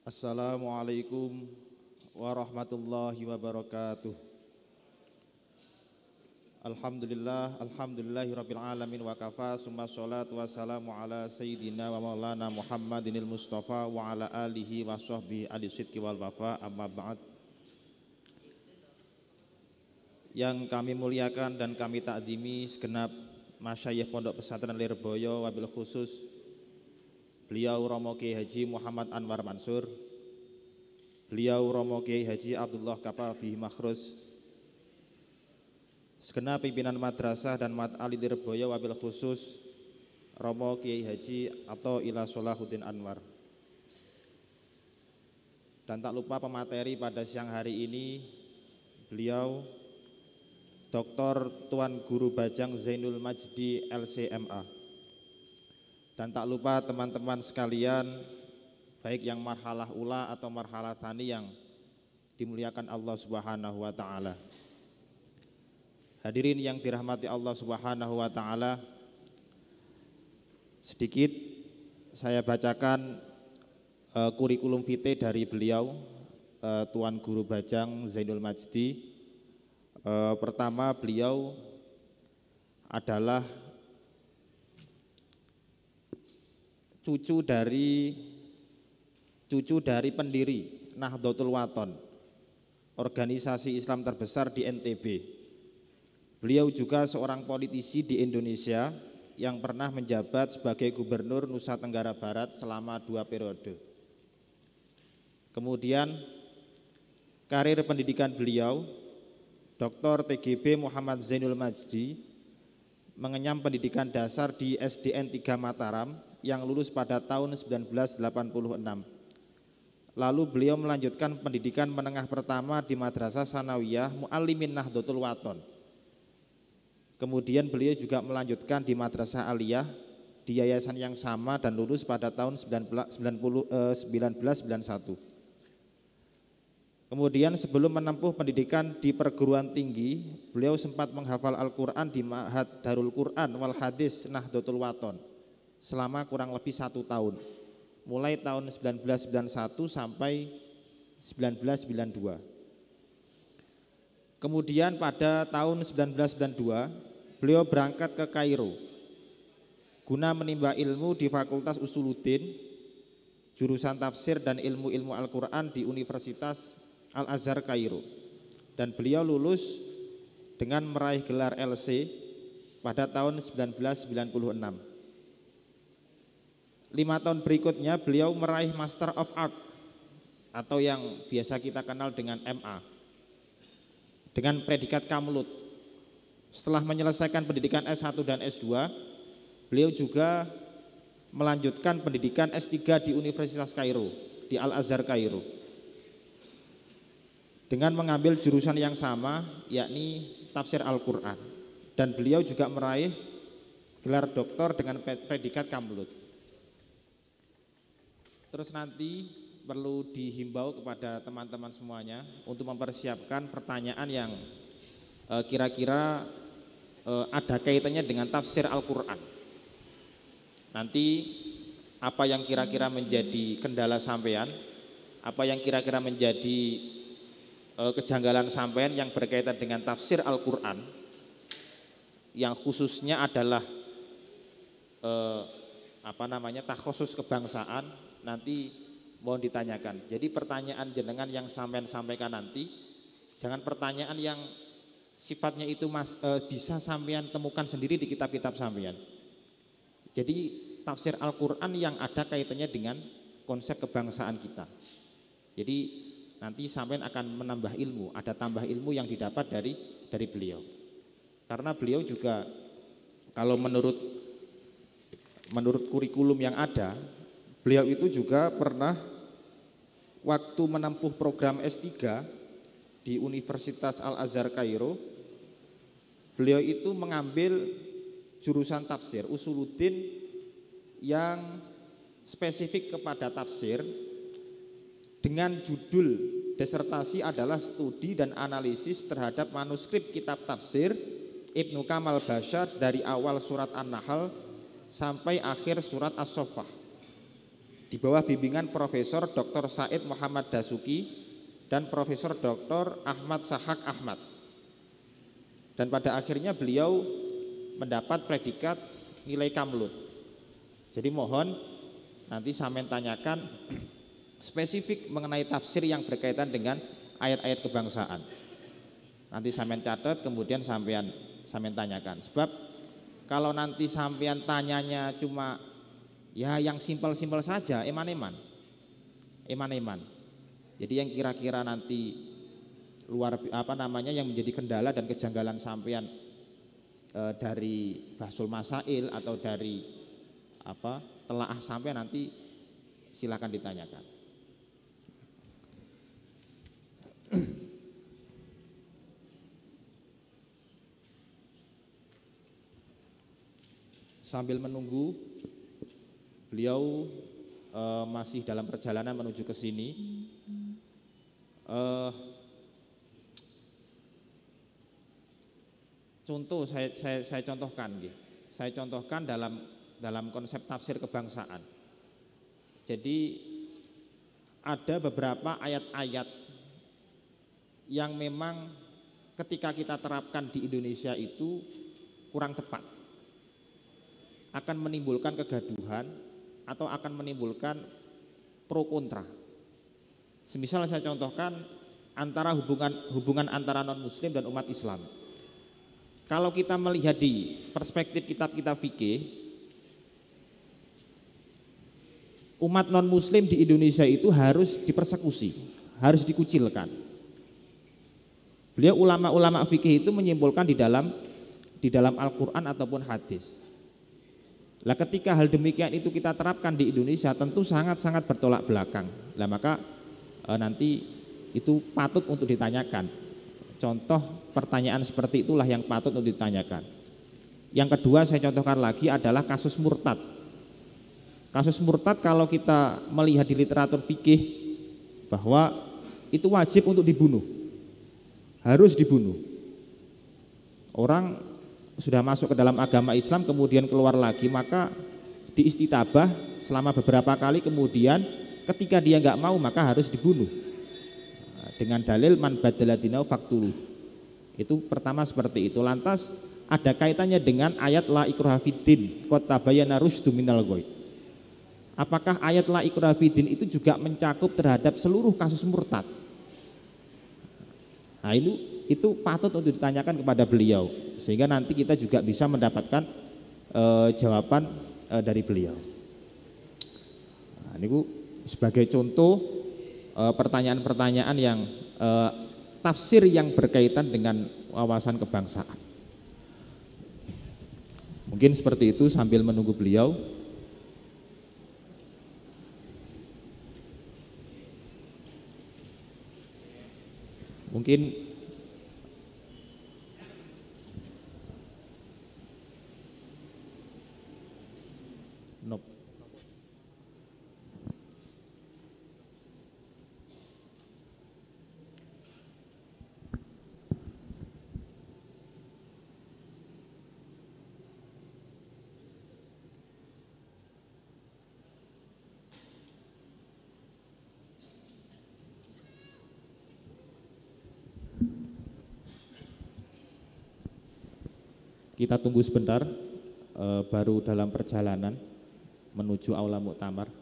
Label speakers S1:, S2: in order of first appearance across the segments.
S1: Assalamualaikum warahmatullahi wabarakatuh. Alhamdulillah, alhamdulillahi rabbil alamin wa kafa summa salatu wassalamu ala sayyidina wa maulana Muhammadinil Mustafa wa ala alihi wa sahbihi ahli sidqi wal wafa amma ba'd. Yang kami muliakan dan kami takdimi segenap masyayikh Pondok Pesantren Lirboyo wabil khusus beliau Romo Kiai Haji Muhammad Anwar Mansur, beliau Romo Kiai Haji Abdullah Kapabi Makhrus, segenap pimpinan madrasah dan mat ali Dirboyo wabil khusus Romo Kiai Haji atau Ila Solahuddin Anwar. Dan tak lupa pemateri pada siang hari ini beliau Dr. Tuan Guru Bajang Zainul Majdi LCMA. Dan tak lupa teman-teman sekalian, baik yang marhalah ula atau marhalah tani yang dimuliakan Allah Subhanahu wa taala. Hadirin yang dirahmati Allah Subhanahu wa taala, sedikit saya bacakan uh, kurikulum vitae dari beliau uh, Tuan Guru Bajang Zainul Majdi. Uh, pertama beliau adalah cucu dari cucu dari pendiri Nahdlatul Waton, organisasi Islam terbesar di NTB. Beliau juga seorang politisi di Indonesia yang pernah menjabat sebagai gubernur Nusa Tenggara Barat selama dua periode. Kemudian karir pendidikan beliau, Dr. TGB Muhammad Zainul Majdi mengenyam pendidikan dasar di SDN 3 Mataram yang lulus pada tahun 1986. Lalu beliau melanjutkan pendidikan menengah pertama di Madrasah Sanawiyah Mu'allimin Nahdlatul Waton. Kemudian beliau juga melanjutkan di Madrasah Aliyah di yayasan yang sama dan lulus pada tahun 1990, eh, 1991. Kemudian sebelum menempuh pendidikan di perguruan tinggi, beliau sempat menghafal Al-Quran di Ma'had Darul Quran wal Hadis Nahdlatul Waton selama kurang lebih satu tahun mulai tahun 1991 sampai 1992 kemudian pada tahun 1992 beliau berangkat ke Kairo guna menimba ilmu di Fakultas Usuluddin jurusan tafsir dan ilmu-ilmu Al-Quran di Universitas Al-Azhar Kairo dan beliau lulus dengan meraih gelar LC pada tahun 1996 Lima tahun berikutnya beliau meraih Master of Art atau yang biasa kita kenal dengan MA dengan predikat Kamlut. Setelah menyelesaikan pendidikan S1 dan S2, beliau juga melanjutkan pendidikan S3 di Universitas Kairo, di Al-Azhar Kairo. Dengan mengambil jurusan yang sama, yakni tafsir Al-Qur'an. Dan beliau juga meraih gelar doktor dengan predikat Kamlut. Terus nanti perlu dihimbau kepada teman-teman semuanya untuk mempersiapkan pertanyaan yang e, kira-kira e, ada kaitannya dengan tafsir Al-Quran. Nanti apa yang kira-kira menjadi kendala sampean, apa yang kira-kira menjadi e, kejanggalan sampean yang berkaitan dengan tafsir Al-Quran, yang khususnya adalah apa namanya takhusus kebangsaan nanti mohon ditanyakan. Jadi pertanyaan jenengan yang sampean sampaikan nanti, jangan pertanyaan yang sifatnya itu mas, e, bisa sampean temukan sendiri di kitab-kitab sampean. Jadi tafsir Al-Quran yang ada kaitannya dengan konsep kebangsaan kita. Jadi nanti sampean akan menambah ilmu, ada tambah ilmu yang didapat dari dari beliau. Karena beliau juga kalau menurut menurut kurikulum yang ada, Beliau itu juga pernah waktu menempuh program S3 di Universitas Al-Azhar Kairo, beliau itu mengambil jurusan tafsir, usuluddin yang spesifik kepada tafsir dengan judul disertasi adalah studi dan analisis terhadap manuskrip kitab tafsir Ibnu Kamal Bashar dari awal surat An-Nahl sampai akhir surat As-Soffah di bawah bimbingan Profesor Dr. Said Muhammad Dasuki dan Profesor Dr. Ahmad Sahak Ahmad. Dan pada akhirnya beliau mendapat predikat nilai kamlut. Jadi mohon nanti samen tanyakan spesifik mengenai tafsir yang berkaitan dengan ayat-ayat kebangsaan. Nanti samen catat kemudian sampean samen tanyakan. Sebab kalau nanti sampean tanyanya cuma Ya yang simpel-simpel saja, eman-eman. Eman-eman. Jadi yang kira-kira nanti luar apa namanya yang menjadi kendala dan kejanggalan sampean e, dari basul masail atau dari apa telaah sampean nanti silakan ditanyakan. Sambil menunggu Beliau uh, masih dalam perjalanan menuju ke sini. Uh, contoh saya, saya, saya contohkan, gitu. saya contohkan dalam dalam konsep tafsir kebangsaan. Jadi ada beberapa ayat-ayat yang memang ketika kita terapkan di Indonesia itu kurang tepat akan menimbulkan kegaduhan atau akan menimbulkan pro kontra. Semisal saya contohkan antara hubungan hubungan antara non muslim dan umat Islam. Kalau kita melihat di perspektif kitab-kitab fikih, umat non muslim di Indonesia itu harus dipersekusi, harus dikucilkan. Beliau ulama-ulama fikih itu menyimpulkan di dalam di dalam Al-Qur'an ataupun hadis. Lah ketika hal demikian itu kita terapkan di Indonesia tentu sangat-sangat bertolak belakang. Lah maka e, nanti itu patut untuk ditanyakan. Contoh pertanyaan seperti itulah yang patut untuk ditanyakan. Yang kedua saya contohkan lagi adalah kasus murtad. Kasus murtad kalau kita melihat di literatur fikih bahwa itu wajib untuk dibunuh. Harus dibunuh. Orang sudah masuk ke dalam agama Islam kemudian keluar lagi maka diistitabah selama beberapa kali kemudian ketika dia nggak mau maka harus dibunuh nah, dengan dalil man badaladinau faktulu itu pertama seperti itu lantas ada kaitannya dengan ayat la ikraha fiddin kota bayana rusdu minal goy apakah ayat la ikraha fiddin itu juga mencakup terhadap seluruh kasus murtad nah ini itu patut untuk ditanyakan kepada beliau sehingga nanti kita juga bisa mendapatkan e, jawaban e, dari beliau. Nah, ini sebagai contoh eh, pertanyaan-pertanyaan yang e, tafsir yang berkaitan dengan wawasan kebangsaan. Mungkin seperti itu sambil menunggu beliau. Mungkin Kita tunggu sebentar, uh, baru dalam perjalanan menuju Aula Muktamar.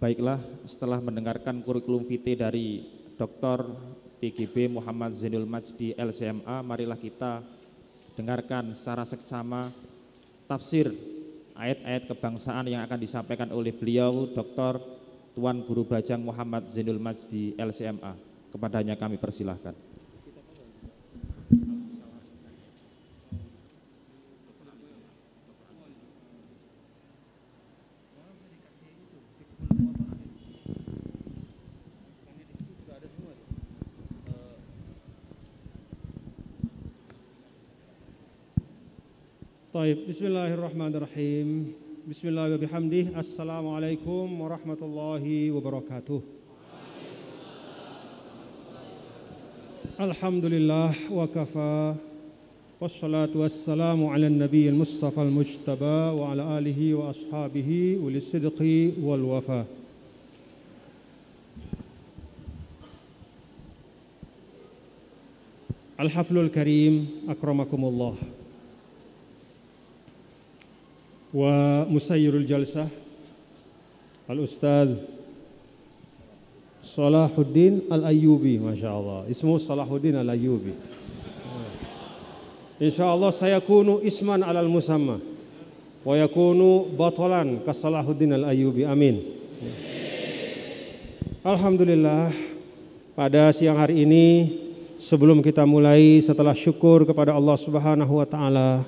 S1: Baiklah, setelah mendengarkan kurikulum VT dari Dr. TGB Muhammad Zainul Majdi LCMA, marilah kita dengarkan secara seksama tafsir ayat-ayat kebangsaan yang akan disampaikan oleh beliau Dr. Tuan Guru Bajang Muhammad Zainul Majdi LCMA. Kepadanya kami persilahkan.
S2: بسم الله الرحمن الرحيم بسم الله وبحمده السلام عليكم ورحمة الله وبركاته الحمد لله وكفى والصلاة والسلام على النبي المصطفى المجتبى وعلى آله وأصحابه وللصدق الصدق والوفاء الحفل الكريم أكرمكم الله wa musayyirul jalsah al Salahuddin Al Ayyubi, masya Allah. Ismu Salahuddin Al Ayyubi. Insya Allah saya kuno isman al musamma, wa yakunu batalan ke Salahuddin Al Ayubi, Amin. Alhamdulillah. Pada siang hari ini, sebelum kita mulai, setelah syukur kepada Allah Subhanahu Wa Taala,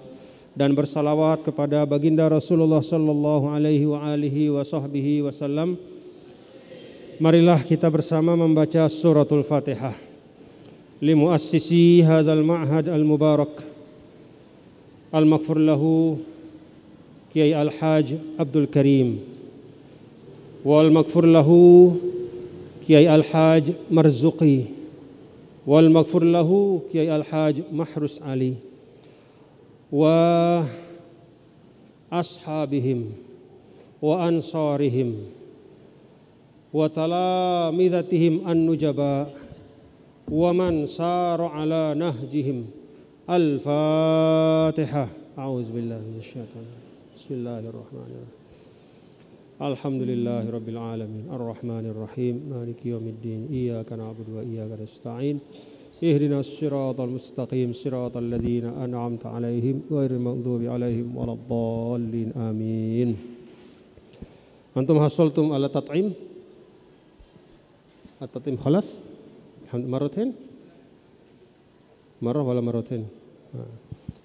S2: dan bersalawat kepada baginda Rasulullah sallallahu alaihi wa alihi wa sahbihi wasallam. Marilah kita bersama membaca suratul Fatihah. Li muassisi hadzal ma'had al-mubarak al-maghfur lahu Kiai Al-Haj Abdul Karim wal maghfur lahu Kiai Al-Haj Marzuki. wal maghfur lahu Kiai Al-Haj Mahrus Ali wa ashabihim wa ansarihim wa talamidatihim an nujaba wa man sara ala nahjihim al fatiha a'udzu billahi minasy syaithanir bismillahirrahmanirrahim alhamdulillahi rabbil alamin arrahmanir rahim maliki yaumiddin iyyaka na'budu wa iyyaka nasta'in اهدنا الصراط المستقيم صراط الذين أنعمت عليهم غير المغضوب عليهم ولا الضالين آمين أنتم حصلتم على تطعيم التطعيم خلاص مرتين مرة ولا مرتين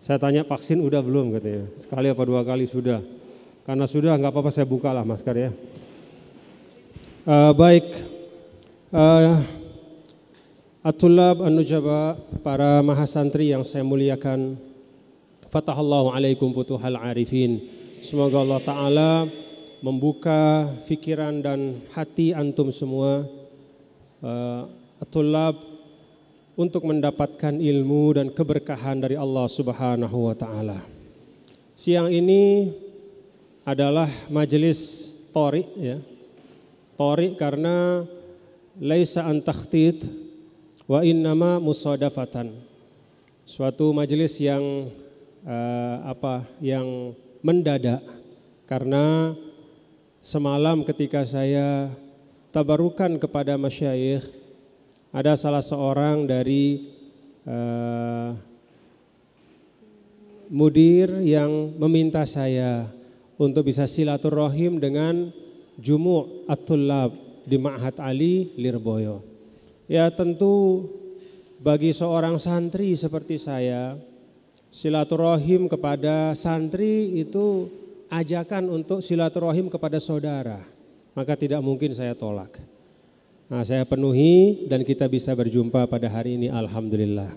S2: saya tanya vaksin udah belum katanya sekali apa dua kali sudah karena sudah nggak apa-apa saya buka lah masker ya uh, baik uh, Atulab An-Nujaba, para mahasantri yang saya muliakan. Fatahallahu alaikum futuhal arifin. Semoga Allah Ta'ala membuka fikiran dan hati antum semua. Uh, Atulab untuk mendapatkan ilmu dan keberkahan dari Allah Subhanahu wa taala. Siang ini adalah majelis tori ya. Tori karena laisa antakhtid wa innama musadafatan. Suatu majelis yang uh, apa yang mendadak karena semalam ketika saya tabarukan kepada masyayikh ada salah seorang dari uh, mudir yang meminta saya untuk bisa silaturahim dengan Jumu' at di Ma'had Ali Lirboyo. Ya tentu bagi seorang santri seperti saya, silaturahim kepada santri itu ajakan untuk silaturahim kepada saudara. Maka tidak mungkin saya tolak. Nah, saya penuhi dan kita bisa berjumpa pada hari ini alhamdulillah.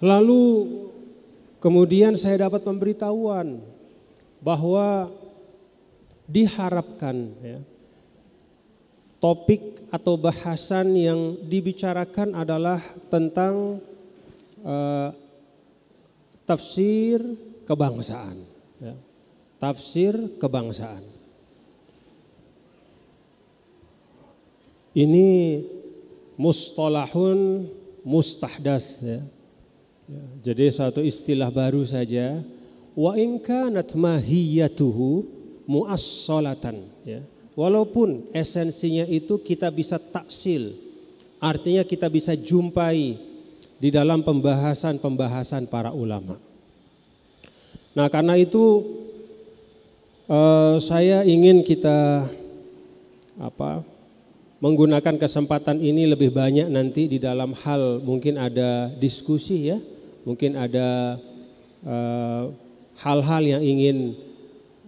S2: Lalu kemudian saya dapat pemberitahuan bahwa diharapkan ya, topik atau bahasan yang dibicarakan adalah tentang uh, tafsir kebangsaan. Ya. Tafsir kebangsaan. Ini mustalahun mustahdas ya. ya. Jadi satu istilah baru saja. Wa in kanat mahiyatuhu muassalatan ya Walaupun esensinya itu kita bisa taksil, artinya kita bisa jumpai di dalam pembahasan-pembahasan para ulama. Nah, karena itu eh, saya ingin kita apa menggunakan kesempatan ini lebih banyak nanti di dalam hal mungkin ada diskusi ya, mungkin ada eh, hal-hal yang ingin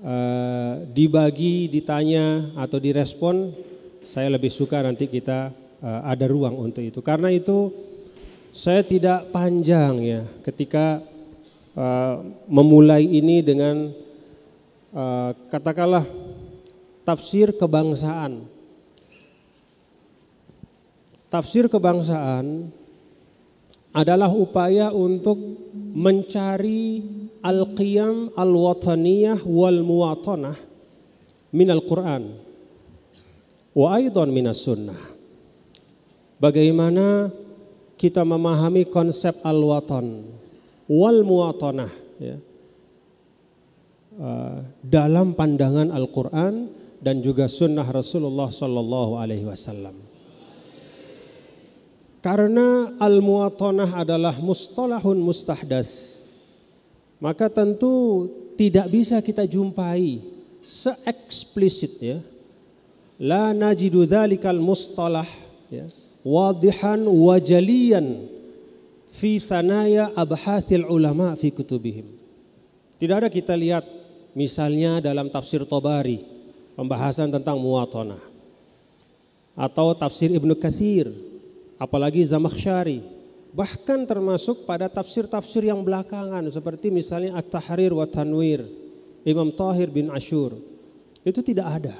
S2: Eh, dibagi, ditanya atau direspon, saya lebih suka nanti kita uh, ada ruang untuk itu. Karena itu saya tidak panjang ya ketika uh, memulai ini dengan uh, katakanlah tafsir kebangsaan. Tafsir kebangsaan adalah upaya untuk mencari al-qiyam al-wataniyah wal muwatanah min al-Quran wa aidan min sunnah Bagaimana kita memahami konsep al-watan wal muwatanah ya. Uh, dalam pandangan Al-Quran dan juga sunnah Rasulullah Sallallahu Alaihi Wasallam. Karena al-muwatanah adalah mustalahun mustahdas maka tentu tidak bisa kita jumpai seeksplisit ya. La najidu dzalikal mustalah ya. Wadihan wa fi sanaya abhasil ulama fi kutubihim. Tidak ada kita lihat misalnya dalam tafsir Tobari pembahasan tentang muwatanah atau tafsir Ibnu Katsir apalagi Zamakhsyari bahkan termasuk pada tafsir-tafsir yang belakangan seperti misalnya At-Tahrir wa Tanwir Imam Tahir bin Ashur itu tidak ada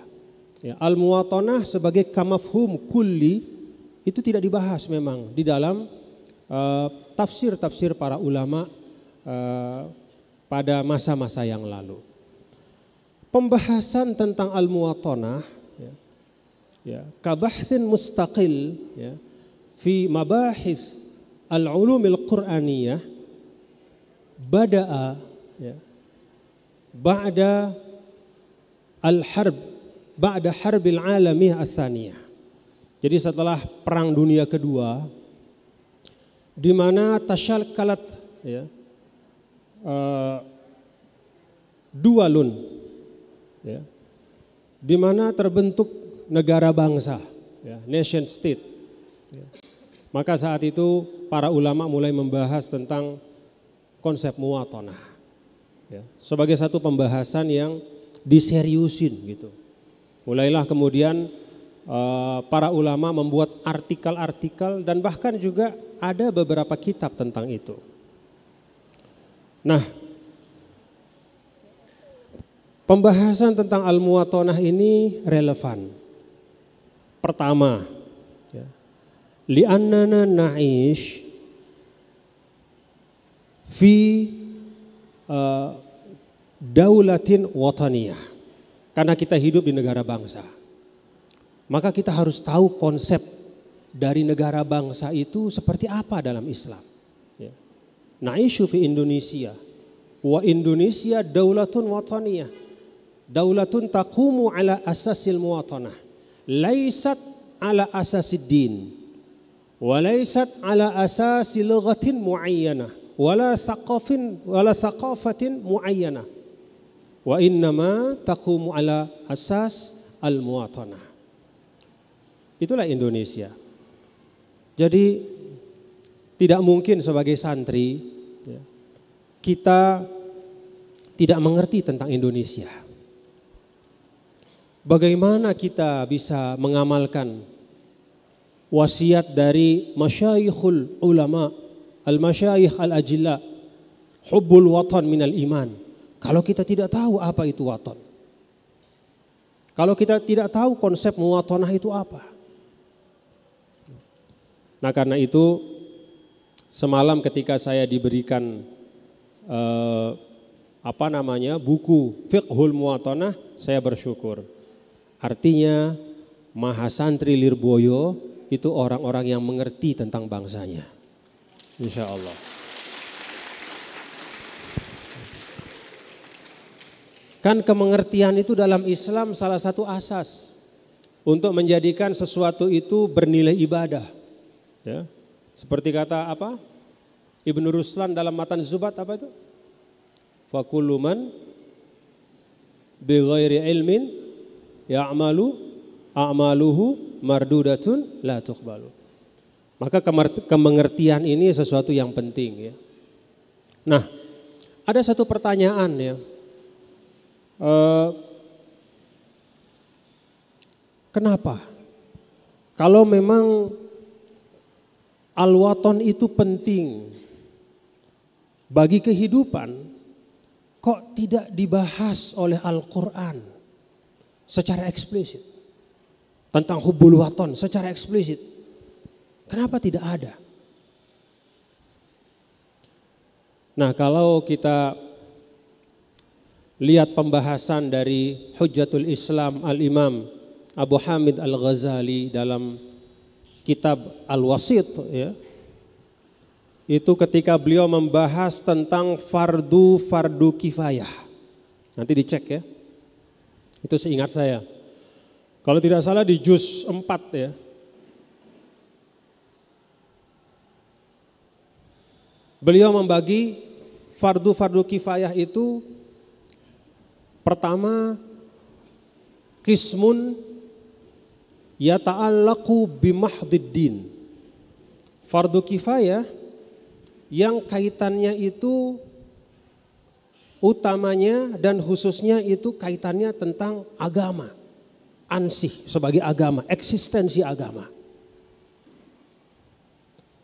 S2: ya, Al-Muwatanah sebagai kamafhum kulli itu tidak dibahas memang di dalam eh, tafsir-tafsir uh, para ulama uh, pada masa-masa yang lalu pembahasan tentang Al-Muwatanah ya, ya, kabahsin mustaqil ya, fi mabahith al-ulumil Qur'aniyah bada'a ya, ba'da al-harb ba'da harbil alamiyah asaniyah. Jadi setelah perang dunia kedua di mana tashal kalat ya, uh, dua lun ya, di mana terbentuk negara bangsa ya, nation state ya maka saat itu para ulama mulai membahas tentang konsep muwatonah. Ya, sebagai satu pembahasan yang diseriusin gitu. Mulailah kemudian e, para ulama membuat artikel-artikel dan bahkan juga ada beberapa kitab tentang itu. Nah, pembahasan tentang al-muwatonah ini relevan. Pertama, لأننا نعيش في دولة daulatin Karena kita hidup di negara bangsa. Maka kita harus tahu konsep dari negara bangsa itu seperti apa dalam Islam. Ya. Naishu fi Indonesia. Wa Indonesia daulatun wataniyah. Daulatun taqumu ala asasil muwatanah. Laisat ala asasid din. وليست ala asasi lughatin muayyana wala thaqafin wala thaqafatin muayyana wa innama taqumu ala asas al itulah Indonesia jadi tidak mungkin sebagai santri ya, kita tidak mengerti tentang Indonesia bagaimana kita bisa mengamalkan wasiat dari masyayikhul ulama, al-masyayikh al-ajilla, hubbul watan minal iman. Kalau kita tidak tahu apa itu watan. Kalau kita tidak tahu konsep muwatanah itu apa. Nah karena itu semalam ketika saya diberikan eh, apa namanya buku fiqhul muwatanah saya bersyukur. Artinya Mahasantri Lirboyo itu orang-orang yang mengerti tentang bangsanya. Insya Allah. Kan kemengertian itu dalam Islam salah satu asas untuk menjadikan sesuatu itu bernilai ibadah. Ya. Seperti kata apa? Ibnu Ruslan dalam Matan Zubat apa itu? Fakuluman bighairi ilmin ya'malu a'maluhu mardudatun la tuqbalu. Maka kemengertian ini sesuatu yang penting ya. Nah, ada satu pertanyaan ya. E, kenapa? Kalau memang alwaton itu penting bagi kehidupan, kok tidak dibahas oleh Al-Quran secara eksplisit? tentang hubul waton secara eksplisit. Kenapa tidak ada? Nah, kalau kita lihat pembahasan dari hujatul Islam Al-Imam Abu Hamid Al-Ghazali dalam kitab Al-Wasit ya. Itu ketika beliau membahas tentang fardu fardu kifayah. Nanti dicek ya. Itu seingat saya. Kalau tidak salah di juz 4 ya. Beliau membagi fardu-fardu kifayah itu pertama kismun yata'allaku bimahdiddin. Fardu kifayah yang kaitannya itu utamanya dan khususnya itu kaitannya tentang agama ansih sebagai agama, eksistensi agama.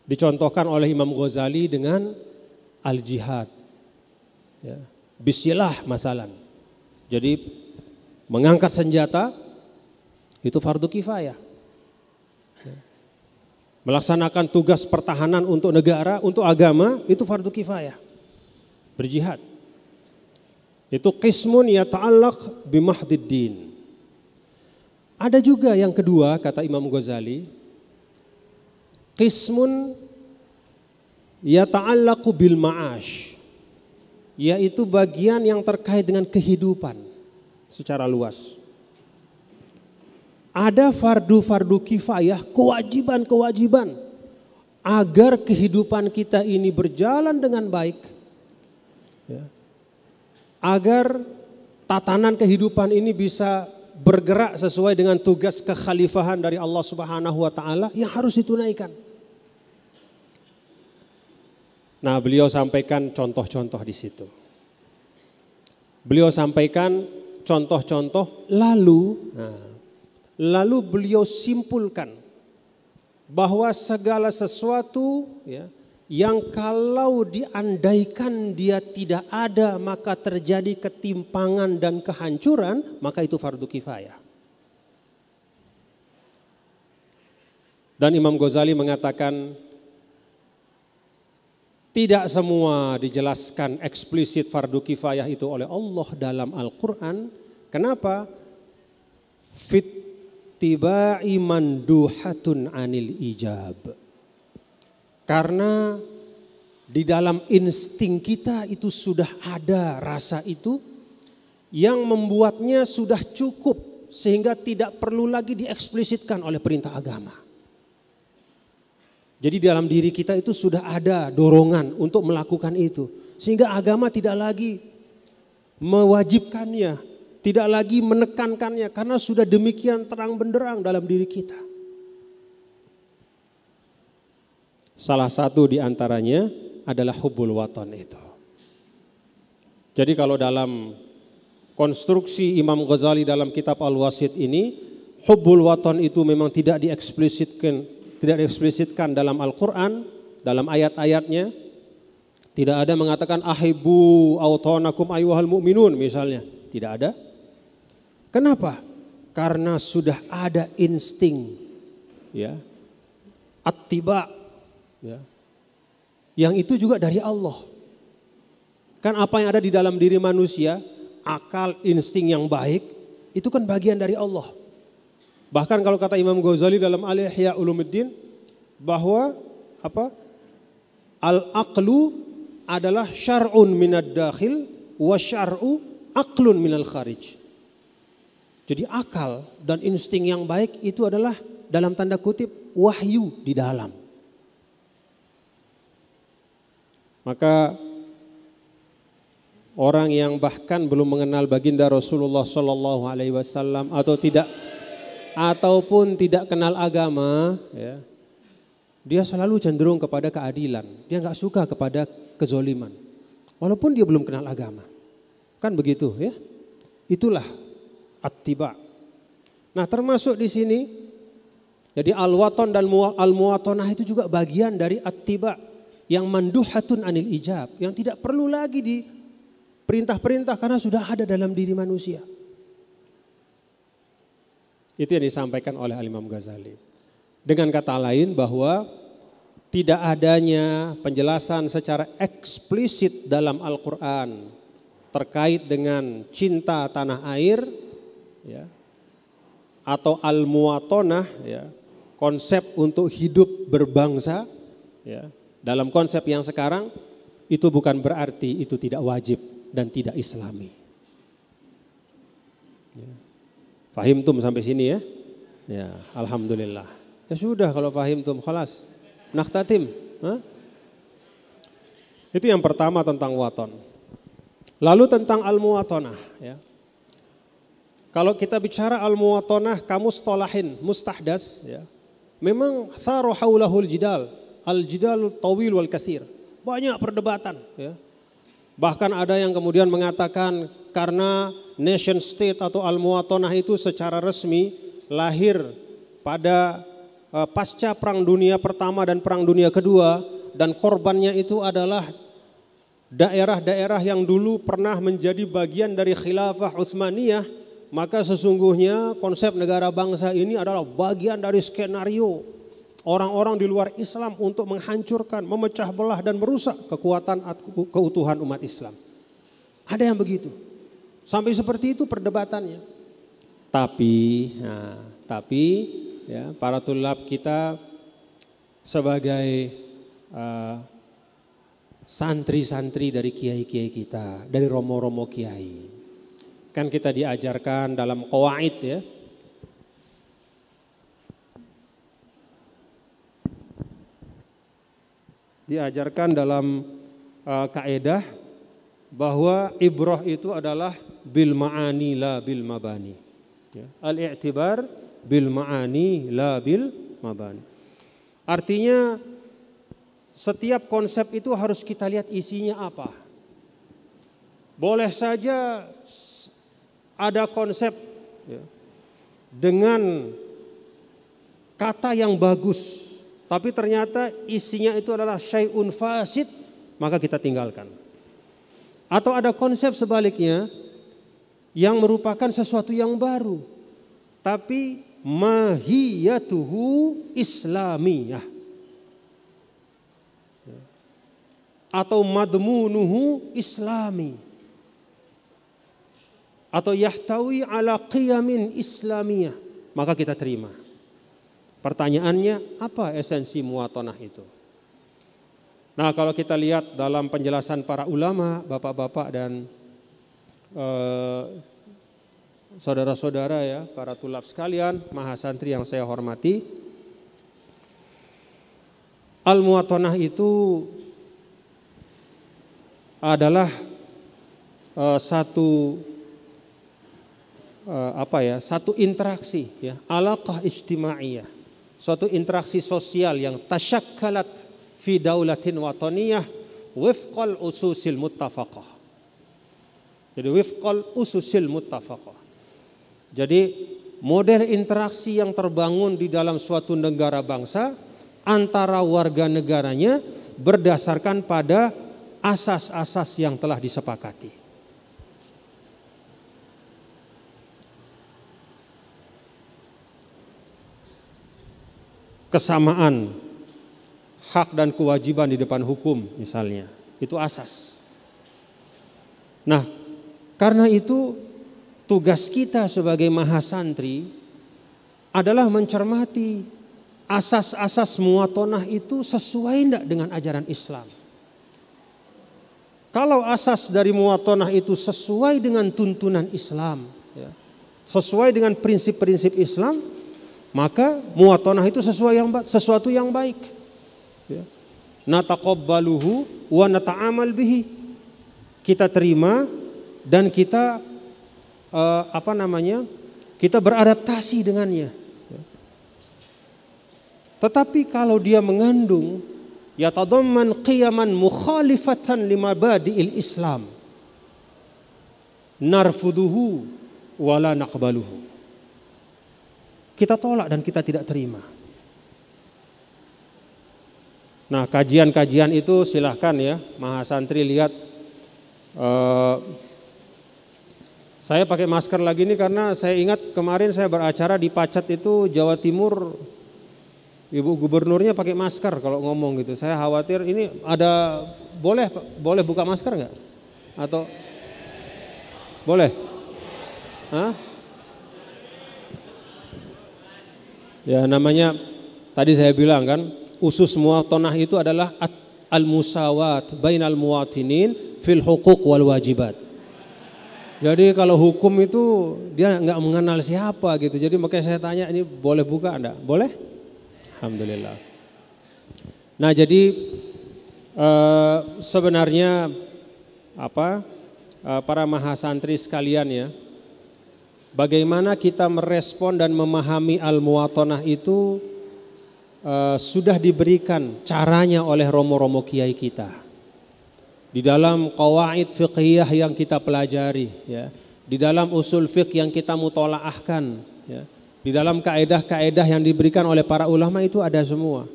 S2: Dicontohkan oleh Imam Ghazali dengan al-jihad. Ya. Bismillah masalan. Jadi mengangkat senjata itu fardu kifayah. Ya. Melaksanakan tugas pertahanan untuk negara, untuk agama itu fardu kifayah. Berjihad. Itu qismun yata'allaq bimahdiddin. din ada juga yang kedua kata Imam Ghazali, qismun yata'allaqu bil ma'ash yaitu bagian yang terkait dengan kehidupan secara luas. Ada fardu-fardu kifayah, kewajiban-kewajiban agar kehidupan kita ini berjalan dengan baik. Ya. Agar tatanan kehidupan ini bisa bergerak sesuai dengan tugas kekhalifahan dari Allah Subhanahu wa taala yang harus ditunaikan. Nah, beliau sampaikan contoh-contoh di situ. Beliau sampaikan contoh-contoh lalu nah, lalu beliau simpulkan bahwa segala sesuatu ya yang kalau diandaikan dia tidak ada maka terjadi ketimpangan dan kehancuran maka itu fardu kifayah. Dan Imam Ghazali mengatakan tidak semua dijelaskan eksplisit fardu kifayah itu oleh Allah dalam Al-Qur'an. Kenapa? Fit tibai manduhatun anil ijab karena di dalam insting kita itu sudah ada rasa itu yang membuatnya sudah cukup sehingga tidak perlu lagi dieksplisitkan oleh perintah agama. Jadi dalam diri kita itu sudah ada dorongan untuk melakukan itu. Sehingga agama tidak lagi mewajibkannya, tidak lagi menekankannya karena sudah demikian terang benderang dalam diri kita. Salah satu di antaranya adalah hubul waton itu. Jadi kalau dalam konstruksi Imam Ghazali dalam kitab al wasid ini, hubul waton itu memang tidak dieksplisitkan, tidak dieksplisitkan dalam Al-Qur'an, dalam ayat-ayatnya. Tidak ada mengatakan ahibu autonakum ayuhal mu'minun misalnya, tidak ada. Kenapa? Karena sudah ada insting ya. Attiba Ya. Yang itu juga dari Allah. Kan apa yang ada di dalam diri manusia, akal, insting yang baik, itu kan bagian dari Allah. Bahkan kalau kata Imam Ghazali dalam Al-Ihya Ulumuddin bahwa apa? Al-aqlu adalah syar'un minad dakhil wa syar'u aqlun minal kharij. Jadi akal dan insting yang baik itu adalah dalam tanda kutip wahyu di dalam. Maka orang yang bahkan belum mengenal baginda Rasulullah Shallallahu Alaihi Wasallam atau tidak ataupun tidak kenal agama, ya, dia selalu cenderung kepada keadilan. Dia nggak suka kepada kezoliman, walaupun dia belum kenal agama. Kan begitu ya? Itulah attiba. Nah termasuk di sini, jadi al-waton dan al-muwatonah itu juga bagian dari attiba yang manduhatun anil ijab, yang tidak perlu lagi di perintah-perintah karena sudah ada dalam diri manusia. Itu yang disampaikan oleh Al-Imam Ghazali. Dengan kata lain bahwa tidak adanya penjelasan secara eksplisit dalam Al-Quran terkait dengan cinta tanah air ya, atau al-muwatonah ya, konsep untuk hidup berbangsa ya, dalam konsep yang sekarang, itu bukan berarti itu tidak wajib dan tidak islami. Ya. Fahim tum sampai sini ya? Ya, Alhamdulillah. Ya sudah kalau fahim tum, khalas. Naktatim. Hah? Itu yang pertama tentang waton. Lalu tentang al-muwatonah. Ya. Kalau kita bicara al-muwatonah, kamu stolahin, mustahdas. Ya. Memang sarohaulahul jidal al-jidal tawil wal kasir. Banyak perdebatan ya. Bahkan ada yang kemudian mengatakan karena nation state atau al-muwatanah itu secara resmi lahir pada uh, pasca perang dunia pertama dan perang dunia kedua dan korbannya itu adalah daerah-daerah yang dulu pernah menjadi bagian dari khilafah Utsmaniyah, maka sesungguhnya konsep negara bangsa ini adalah bagian dari skenario orang-orang di luar Islam untuk menghancurkan, memecah belah dan merusak kekuatan keutuhan umat Islam. Ada yang begitu. Sampai seperti itu perdebatannya. Tapi, nah, tapi ya para tulab kita sebagai santri santri-santri dari kiai-kiai kita, dari romo-romo kiai. Kan kita diajarkan dalam kawaid ya, diajarkan dalam uh, kaedah bahwa ibroh itu adalah bil ma'ani la bil mabani. Ya. Al-i'tibar bil ma'ani la bil mabani. Artinya setiap konsep itu harus kita lihat isinya apa. Boleh saja ada konsep ya, dengan kata yang bagus tapi ternyata isinya itu adalah syai'un fasid, maka kita tinggalkan. Atau ada konsep sebaliknya yang merupakan sesuatu yang baru, tapi mahiyatuhu islamiyah. Atau madmunuhu islami. Atau yahtawi ala qiyamin islamiyah. Maka kita terima. Pertanyaannya, apa esensi muatonah itu? Nah, kalau kita lihat dalam penjelasan para ulama, bapak-bapak dan saudara eh, saudara-saudara ya, para tulap sekalian, mahasantri yang saya hormati, al muatonah itu adalah eh, satu eh, apa ya, satu interaksi ya, alaqah ijtimaiyah suatu interaksi sosial yang tasyakkalat fi daulatin wataniyah wifqal ususil muttafaqah. Jadi wifqal ususil muttafaqah. Jadi model interaksi yang terbangun di dalam suatu negara bangsa antara warga negaranya berdasarkan pada asas-asas yang telah disepakati. kesamaan hak dan kewajiban di depan hukum misalnya. Itu asas. Nah, karena itu tugas kita sebagai mahasantri adalah mencermati asas-asas muatonah itu sesuai tidak dengan ajaran Islam. Kalau asas dari muatonah itu sesuai dengan tuntunan Islam, ya, sesuai dengan prinsip-prinsip Islam, maka muatanah itu sesuatu yang sesuatu yang baik. Ya. Nataqabbaluhu wa nata'amal bihi. Kita terima dan kita eh, apa namanya? Kita beradaptasi dengannya. Ya. Tetapi kalau dia mengandung yatadamman qiyaman mukhalifatan lima badi'il Islam. Narfuduhu wala naqbaluhu kita tolak dan kita tidak terima. Nah, kajian-kajian itu silahkan ya, mahasantri lihat. Uh, saya pakai masker lagi ini karena saya ingat kemarin saya beracara di Pacet itu Jawa Timur, ibu gubernurnya pakai masker kalau ngomong gitu. Saya khawatir ini ada boleh boleh buka masker nggak? Atau boleh? Hah? Ya namanya tadi saya bilang kan usus tonah itu adalah al-musawat bainal muwatinin fil hukuk wal wajibat. Jadi kalau hukum itu dia nggak mengenal siapa gitu. Jadi makanya saya tanya ini boleh buka enggak? Boleh? Alhamdulillah. Nah, jadi uh, sebenarnya apa? Uh, para mahasantri sekalian ya, bagaimana kita merespon dan memahami al-muwatonah itu uh, sudah diberikan caranya oleh romo-romo kiai kita di dalam kawaid fiqhiyah yang kita pelajari ya di dalam usul fiqh yang kita mutolaahkan ya di dalam kaedah-kaedah yang diberikan oleh para ulama itu ada semua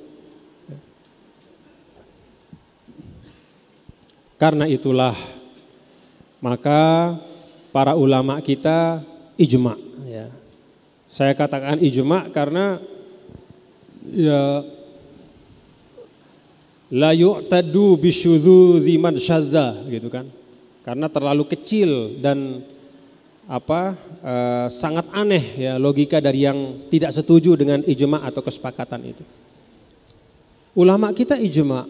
S2: karena itulah maka para ulama kita ijma. Ya. Saya katakan ijma karena ya la yu'tadu bisyudzuzi man syadza gitu kan. Karena terlalu kecil dan apa e, sangat aneh ya logika dari yang tidak setuju dengan ijma atau kesepakatan itu. Ulama kita ijma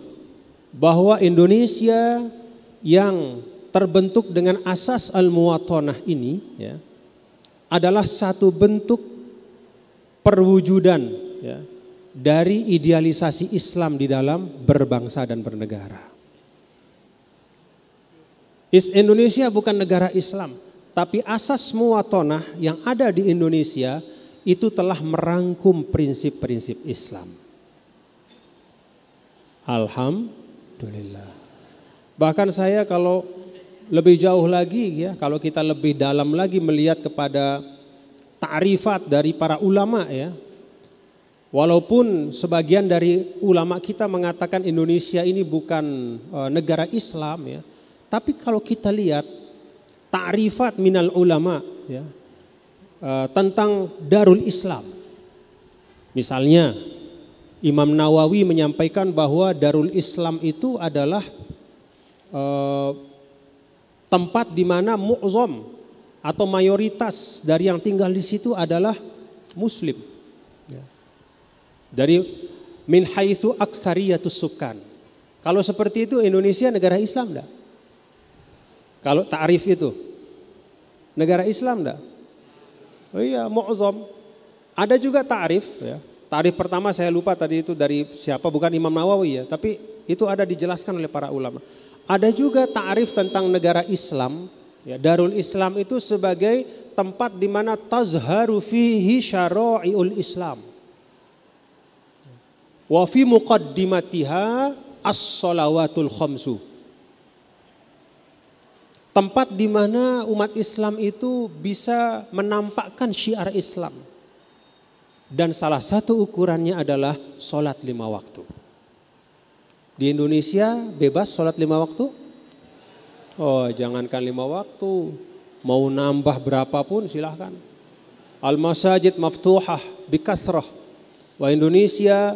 S2: bahwa Indonesia yang terbentuk dengan asas al muwatanah ini ya, adalah satu bentuk perwujudan ya, dari idealisasi Islam di dalam berbangsa dan bernegara. Indonesia bukan negara Islam, tapi asas semua tonah yang ada di Indonesia itu telah merangkum prinsip-prinsip Islam. Alhamdulillah. Bahkan saya kalau lebih jauh lagi ya, kalau kita lebih dalam lagi melihat kepada takrifat dari para ulama ya. Walaupun sebagian dari ulama kita mengatakan Indonesia ini bukan eh, negara Islam ya, tapi kalau kita lihat ta'rifat minal ulama ya eh, tentang Darul Islam. Misalnya Imam Nawawi menyampaikan bahwa Darul Islam itu adalah uh, tempat di mana mu'zom atau mayoritas dari yang tinggal di situ adalah muslim. Ya. Dari min haitsu aksariyatus sukan. Kalau seperti itu Indonesia negara Islam enggak? Kalau ta'rif itu negara Islam enggak? Oh iya, mu'zom. Ada juga ta'rif ya. Ta'rif pertama saya lupa tadi itu dari siapa, bukan Imam Nawawi ya, tapi itu ada dijelaskan oleh para ulama. Ada juga ta'rif tentang negara Islam. Ya, Darul Islam itu sebagai tempat di mana tazharu fihi syara'iul Islam. Wa fi muqaddimatiha as-salawatul khamsu. Tempat di mana umat Islam itu bisa menampakkan syiar Islam. Dan salah satu ukurannya adalah sholat lima waktu. Di Indonesia bebas sholat lima waktu? Oh jangankan lima waktu, mau nambah berapapun silahkan. Al-masajid maftuhah bikasrah. Wah Indonesia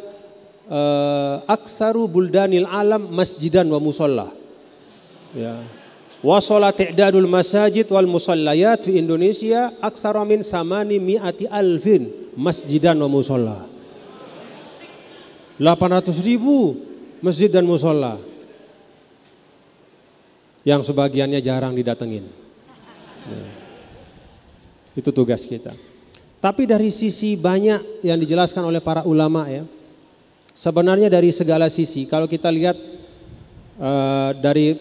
S2: uh, aksaru buldanil alam masjidan wa musolla. Ya. Wa sholat i'dadul masajid wal musallayat di Indonesia aksara min samani mi'ati alfin masjidan wa musolla. 800 ribu masjid dan musola yang sebagiannya jarang didatengin. Ya. itu tugas kita. Tapi dari sisi banyak yang dijelaskan oleh para ulama ya, sebenarnya dari segala sisi. Kalau kita lihat uh, dari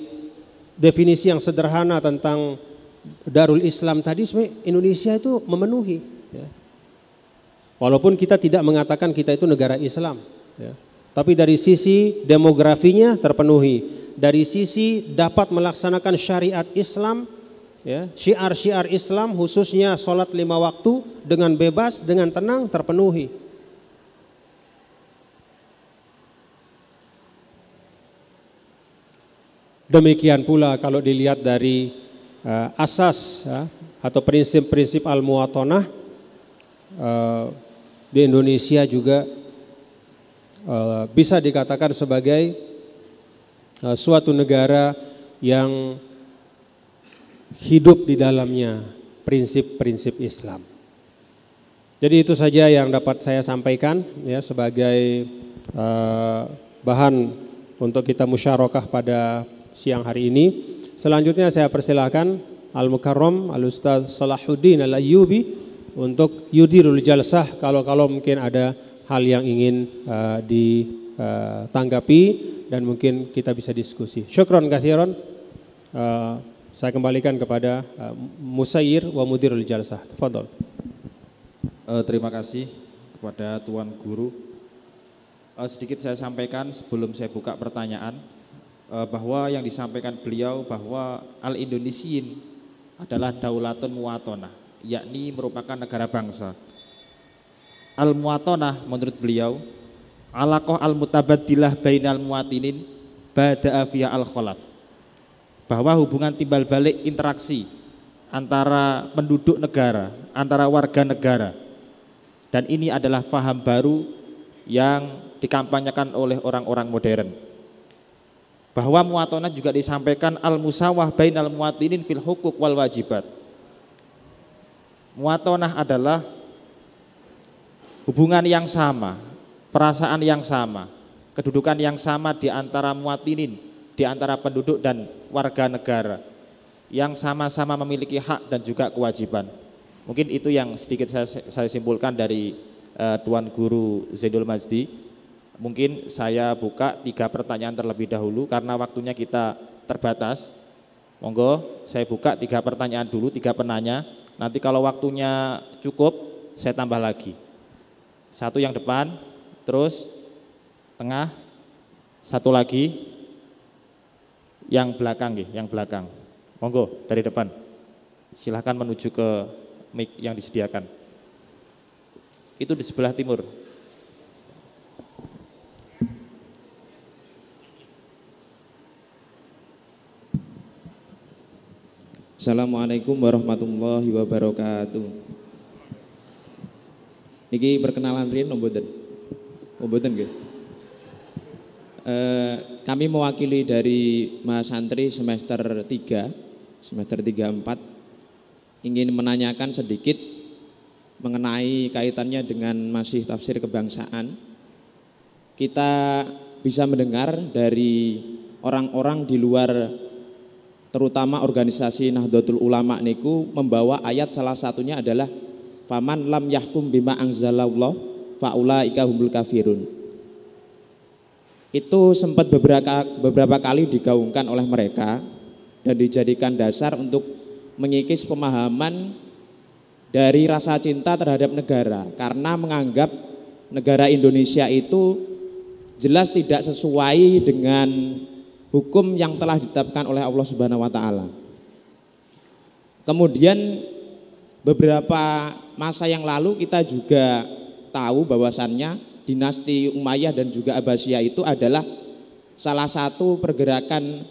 S2: definisi yang sederhana tentang Darul Islam tadi, Indonesia itu memenuhi. Ya. Walaupun kita tidak mengatakan kita itu negara Islam. Ya tapi dari sisi demografinya terpenuhi. Dari sisi dapat melaksanakan syariat Islam, ya, syiar-syiar Islam khususnya sholat lima waktu dengan bebas, dengan tenang terpenuhi. Demikian pula kalau dilihat dari eh, asas ya, atau prinsip-prinsip al-muwatonah eh, di Indonesia juga Eh, bisa dikatakan sebagai eh, suatu negara yang hidup di dalamnya prinsip-prinsip Islam. Jadi itu saja yang dapat saya sampaikan ya sebagai uh, bahan untuk kita musyarakah pada siang hari ini. Selanjutnya saya persilahkan Al-Mukarram Al-Ustaz Salahuddin Al-Ayyubi untuk yudirul jalsah kalau-kalau mungkin ada hal yang ingin uh, eh, ditanggapi eh, dan mungkin kita bisa diskusi. Syukron kasiron. Ya, uh, eh, saya kembalikan kepada uh, Musayir wa Mudirul Jalsah. Uh,
S1: terima kasih kepada Tuan Guru. Uh, sedikit saya sampaikan sebelum saya buka pertanyaan uh, bahwa yang disampaikan beliau bahwa Al indonesian adalah daulatun muwatona, yakni merupakan negara bangsa al muatonah menurut beliau alaqah al-mutabaddilah bainal muatinin bada afiyah al-khalaf bahwa hubungan timbal balik interaksi antara penduduk negara, antara warga negara. Dan ini adalah faham baru yang dikampanyekan oleh orang-orang modern. Bahwa muatona juga disampaikan al-musawah bainal muatinin fil hukuk wal wajibat. Muatonah adalah hubungan yang sama, perasaan yang sama, kedudukan yang sama di antara muatinin, di antara penduduk dan warga negara yang sama-sama memiliki hak dan juga kewajiban. Mungkin itu yang sedikit saya, saya simpulkan dari uh, Tuan Guru Zainul Majdi. Mungkin saya buka tiga pertanyaan terlebih dahulu karena waktunya kita terbatas. Monggo, saya buka tiga pertanyaan dulu, tiga penanya. Nanti kalau waktunya cukup, saya tambah lagi satu yang depan, terus tengah, satu lagi yang belakang, yang belakang. Monggo dari depan. Silahkan menuju ke mic yang disediakan. Itu di sebelah timur. Assalamualaikum warahmatullahi wabarakatuh. Niki perkenalan Rien Omboten. Omboten gitu. E, eh, kami mewakili dari Mas santri semester 3, semester 3 4 ingin menanyakan sedikit mengenai kaitannya dengan masih tafsir kebangsaan. Kita bisa mendengar dari orang-orang di luar terutama organisasi Nahdlatul Ulama niku membawa ayat salah satunya adalah faman lam yahkum bima anzalallah faulaika humul kafirun itu sempat beberapa beberapa kali digaungkan oleh mereka dan dijadikan dasar untuk mengikis pemahaman dari rasa cinta terhadap negara karena menganggap negara Indonesia itu jelas tidak sesuai dengan hukum yang telah ditetapkan oleh Allah Subhanahu wa taala. Kemudian beberapa masa yang lalu kita juga tahu bahwasannya dinasti Umayyah dan juga Abbasiyah itu adalah salah satu pergerakan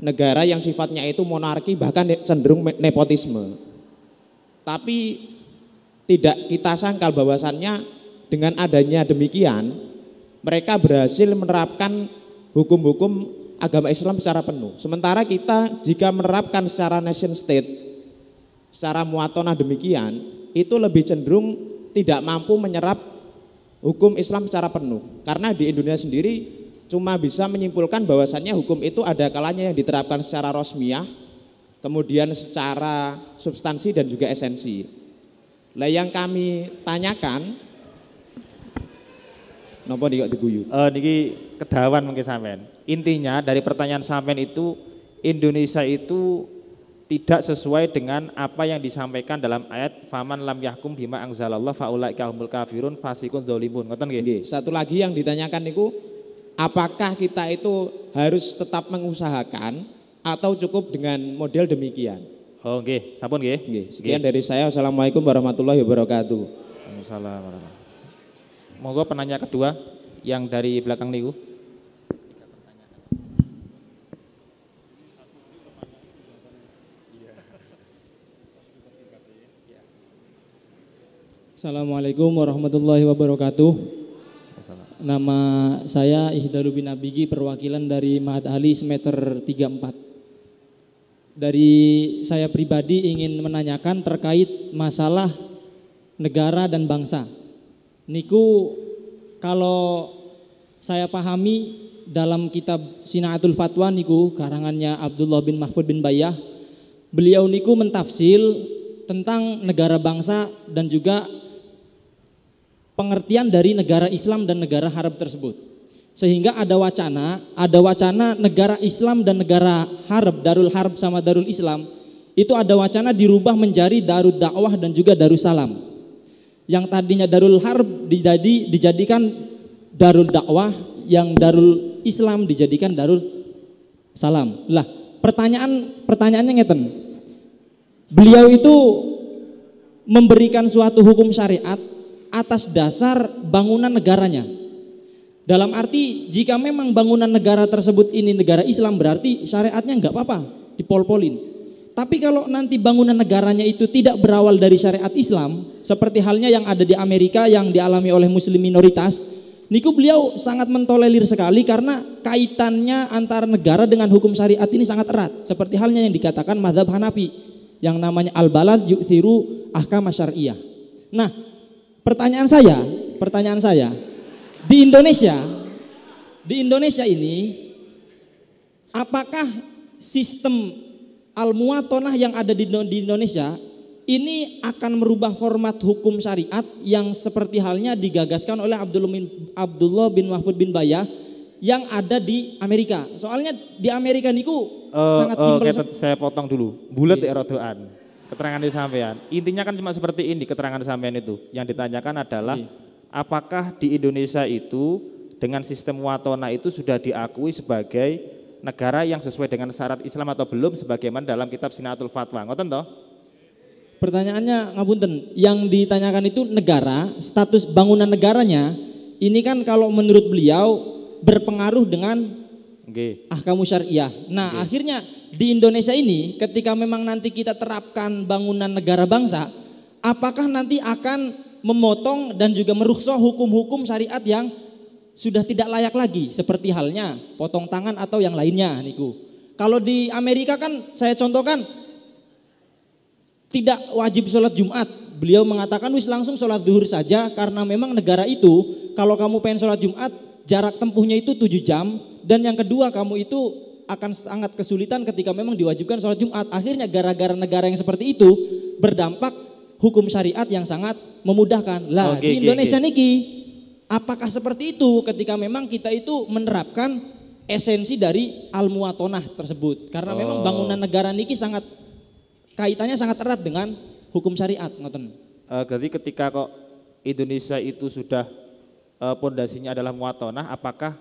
S1: negara yang sifatnya itu monarki bahkan cenderung nepotisme. Tapi tidak kita sangkal bahwasannya dengan adanya demikian mereka berhasil menerapkan hukum-hukum agama Islam secara penuh. Sementara kita jika menerapkan secara nation state secara muatonah demikian itu lebih cenderung tidak mampu menyerap hukum Islam secara penuh karena di Indonesia sendiri cuma bisa menyimpulkan bahwasannya hukum itu ada kalanya yang diterapkan secara rosmiah kemudian secara substansi dan juga esensi lah yang kami tanyakan nopo nih kok diguyu eh, niki kedawan mungkin sampean intinya dari pertanyaan sampean itu Indonesia itu tidak sesuai dengan apa yang disampaikan dalam ayat faman lam yahkum bima angzalallah faulaika humul kafirun fasikun zolimun ngoten nggih satu lagi yang ditanyakan niku apakah kita itu harus tetap mengusahakan atau cukup dengan model demikian oh nggih sampun nggih nggih sekian gih. dari saya wassalamualaikum warahmatullahi wabarakatuh assalamualaikum warahmatullahi Monggo penanya kedua yang dari belakang niku
S3: Assalamualaikum warahmatullahi wabarakatuh. Nama saya Ihdalu bin Abigi, perwakilan dari Mahat Ali semester 34. Dari saya pribadi ingin menanyakan terkait masalah negara dan bangsa. Niku kalau saya pahami dalam kitab Sinaatul Fatwa niku karangannya Abdullah bin Mahfud bin Bayah, beliau niku mentafsil tentang negara bangsa dan juga pengertian dari negara Islam dan negara Arab tersebut. Sehingga ada wacana, ada wacana negara Islam dan negara Harb, Darul Harb sama Darul Islam, itu ada wacana dirubah menjadi Darul Dakwah dan juga Darul Salam. Yang tadinya Darul Harb dijadi, dijadikan Darul Dakwah, yang Darul Islam dijadikan Darul Salam. Lah, pertanyaan pertanyaannya ngeten. Beliau itu memberikan suatu hukum syariat atas dasar bangunan negaranya. Dalam arti jika memang bangunan negara tersebut ini negara Islam berarti syariatnya nggak apa-apa dipol-polin. Tapi kalau nanti bangunan negaranya itu tidak berawal dari syariat Islam, seperti halnya yang ada di Amerika yang dialami oleh muslim minoritas, niku beliau sangat mentolelir sekali karena kaitannya antara negara dengan hukum syariat ini sangat erat, seperti halnya yang dikatakan mazhab Hanafi yang namanya al-balad yu'thiru ahkam syariah. Nah, Pertanyaan saya, pertanyaan saya. Di Indonesia, di Indonesia ini apakah sistem almuatonah yang ada di, Indonesia ini akan merubah format hukum syariat yang seperti halnya digagaskan oleh Abdullah bin Mahfud bin Bayah yang ada di Amerika. Soalnya di Amerika niku
S1: uh, sangat eh, simpel. saya potong dulu. Bulat yeah. Iya keterangan sampean. Intinya kan cuma seperti ini keterangan sampean itu. Yang ditanyakan adalah iya. apakah di Indonesia itu dengan sistem watona itu sudah diakui sebagai negara yang sesuai dengan syarat Islam atau belum sebagaimana dalam kitab Sinatul Fatwa. Ngoten toh?
S3: Pertanyaannya ngapunten, yang ditanyakan itu negara, status bangunan negaranya ini kan kalau menurut beliau berpengaruh dengan Ah kamu syariah. Nah, okay. akhirnya di Indonesia ini ketika memang nanti kita terapkan bangunan negara bangsa, apakah nanti akan memotong dan juga merusak hukum-hukum syariat yang sudah tidak layak lagi seperti halnya potong tangan atau yang lainnya niku. Kalau di Amerika kan saya contohkan tidak wajib sholat Jumat. Beliau mengatakan wis langsung sholat duhur saja karena memang negara itu kalau kamu pengen sholat Jumat jarak tempuhnya itu 7 jam dan yang kedua kamu itu akan sangat kesulitan ketika memang diwajibkan sholat Jumat. Akhirnya gara-gara negara yang seperti itu berdampak hukum syariat yang sangat memudahkan. Lah okay, di Indonesia okay. niki apakah seperti itu ketika memang kita itu menerapkan esensi dari al muatonah tersebut. Karena oh. memang bangunan negara niki sangat kaitannya sangat erat dengan hukum syariat ngoten.
S1: Uh, jadi ketika kok Indonesia itu sudah eh, pondasinya uh, adalah muwatonah, apakah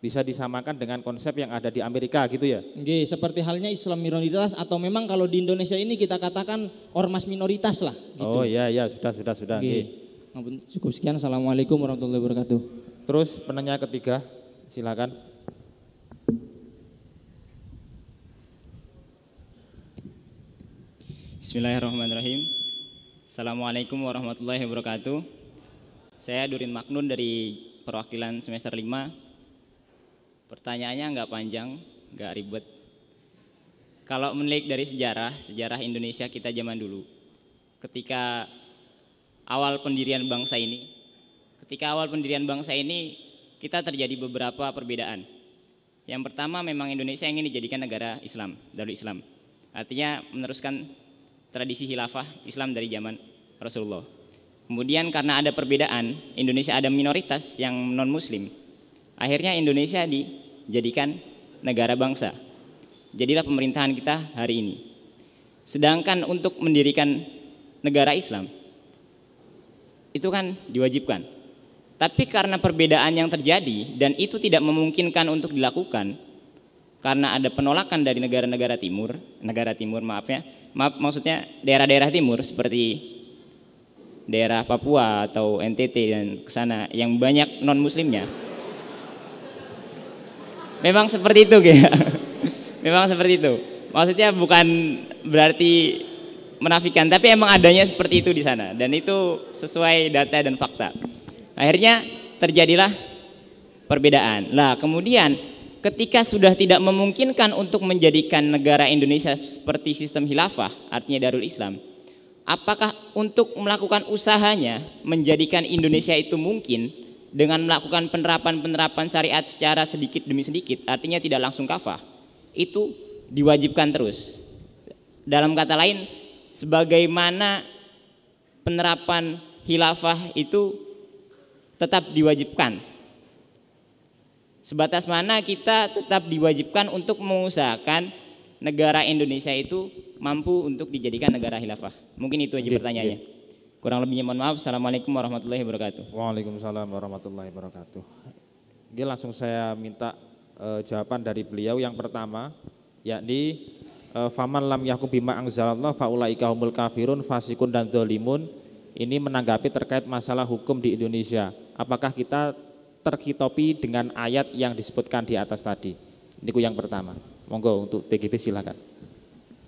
S1: bisa disamakan dengan konsep yang ada di Amerika gitu ya.
S3: Oke, seperti halnya Islam minoritas atau memang kalau di Indonesia ini kita katakan ormas minoritas lah
S1: gitu. Oh iya iya sudah sudah sudah. Oke. Cukup sekian. Assalamualaikum warahmatullahi wabarakatuh. Terus penanya ketiga, silakan.
S4: Bismillahirrahmanirrahim. Assalamualaikum warahmatullahi wabarakatuh. Saya Durin Maknun dari perwakilan semester 5 Pertanyaannya nggak panjang, nggak ribet. Kalau menilik dari sejarah, sejarah Indonesia kita zaman dulu, ketika awal pendirian bangsa ini, ketika awal pendirian bangsa ini kita terjadi beberapa perbedaan. Yang pertama memang Indonesia ingin dijadikan negara Islam, dari Islam. Artinya meneruskan tradisi hilafah Islam dari zaman Rasulullah. Kemudian karena ada perbedaan, Indonesia ada minoritas yang non-muslim. Akhirnya Indonesia dijadikan negara bangsa. Jadilah pemerintahan kita hari ini. Sedangkan untuk mendirikan negara Islam itu kan diwajibkan. Tapi karena perbedaan yang terjadi dan itu tidak memungkinkan untuk dilakukan karena ada penolakan dari negara-negara timur, negara timur maafnya, maaf maksudnya daerah-daerah timur seperti daerah Papua atau NTT dan kesana yang banyak non muslimnya memang seperti itu ya. memang seperti itu. Maksudnya bukan berarti menafikan, tapi emang adanya seperti itu di sana dan itu sesuai data dan fakta. Akhirnya terjadilah perbedaan. Nah, kemudian ketika sudah tidak memungkinkan untuk menjadikan negara Indonesia seperti sistem khilafah, artinya Darul Islam, apakah untuk melakukan usahanya menjadikan Indonesia itu mungkin dengan melakukan penerapan-penerapan syariat secara sedikit demi sedikit, artinya tidak langsung kafah, itu diwajibkan terus. Dalam kata lain, sebagaimana penerapan khilafah itu tetap diwajibkan. Sebatas mana kita tetap diwajibkan untuk mengusahakan negara Indonesia itu mampu untuk dijadikan negara khilafah. Mungkin itu aja pertanyaannya. Kurang lebihnya mohon maaf. Assalamualaikum warahmatullahi wabarakatuh. Waalaikumsalam warahmatullahi wabarakatuh. Oke, langsung saya minta
S1: e, jawaban dari beliau yang pertama, yakni e, faman lam yaku bima angzalallah faulaika humul kafirun fasikun dan dolimun. Ini menanggapi terkait masalah hukum di Indonesia. Apakah kita terkitopi dengan ayat yang disebutkan di atas tadi? Ini yang pertama. Monggo untuk TGP silakan.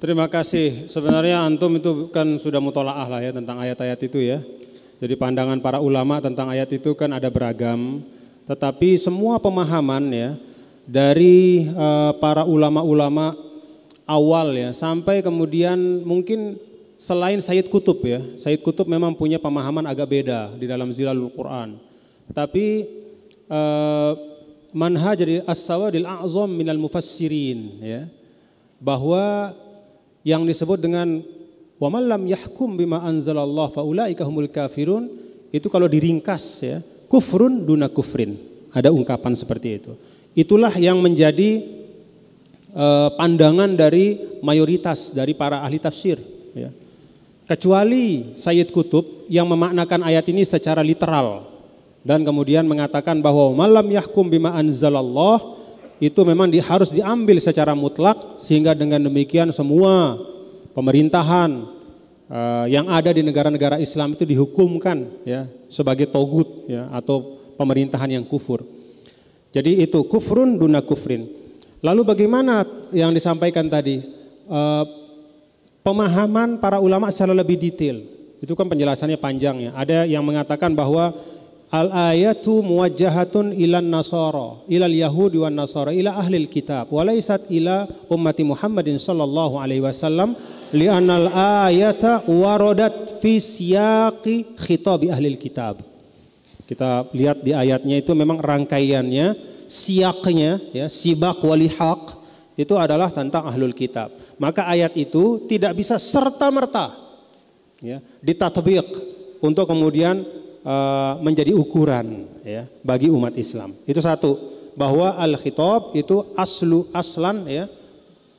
S2: Terima kasih. Sebenarnya antum itu kan sudah mutolaah lah ya tentang ayat-ayat itu ya. Jadi pandangan para ulama tentang ayat itu kan ada beragam, tetapi semua pemahaman ya dari eh, para ulama-ulama awal ya sampai kemudian mungkin selain Sayyid Kutub ya. Sayyid Kutub memang punya pemahaman agak beda di dalam Zilalul Quran. Tapi eh, manhaj dari As-Sawadil A'zam minal mufassirin ya bahwa yang disebut dengan wa malam yahkum bima anzalallah faulaika humul kafirun itu kalau diringkas ya kufrun duna kufrin ada ungkapan seperti itu itulah yang menjadi eh, pandangan dari mayoritas dari para ahli tafsir ya. kecuali Sayyid Kutub yang memaknakan ayat ini secara literal dan kemudian mengatakan bahwa malam yahkum bima anzalallah itu memang di, harus diambil secara mutlak sehingga dengan demikian semua pemerintahan uh, yang ada di negara-negara Islam itu dihukumkan ya sebagai togut ya atau pemerintahan yang kufur. Jadi itu kufrun duna kufrin. Lalu bagaimana yang disampaikan tadi uh, pemahaman para ulama secara lebih detail. Itu kan penjelasannya panjang ya. Ada yang mengatakan bahwa Al-ayatu muwajjahatun ilan nasara, ilal yahudi wan nasara, ila al kitab, walaisat ila ummati Muhammadin sallallahu alaihi wasallam, al ayata waradat fi siyaqi ahli al kitab. Kita lihat di ayatnya itu memang rangkaiannya, siaknya, ya, sibak walihaq, itu adalah tentang ahlul kitab. Maka ayat itu tidak bisa serta-merta ya, ditatbik untuk kemudian Eh, menjadi ukuran ya bagi umat Islam. Itu satu, bahwa al-khitab itu aslu aslan ya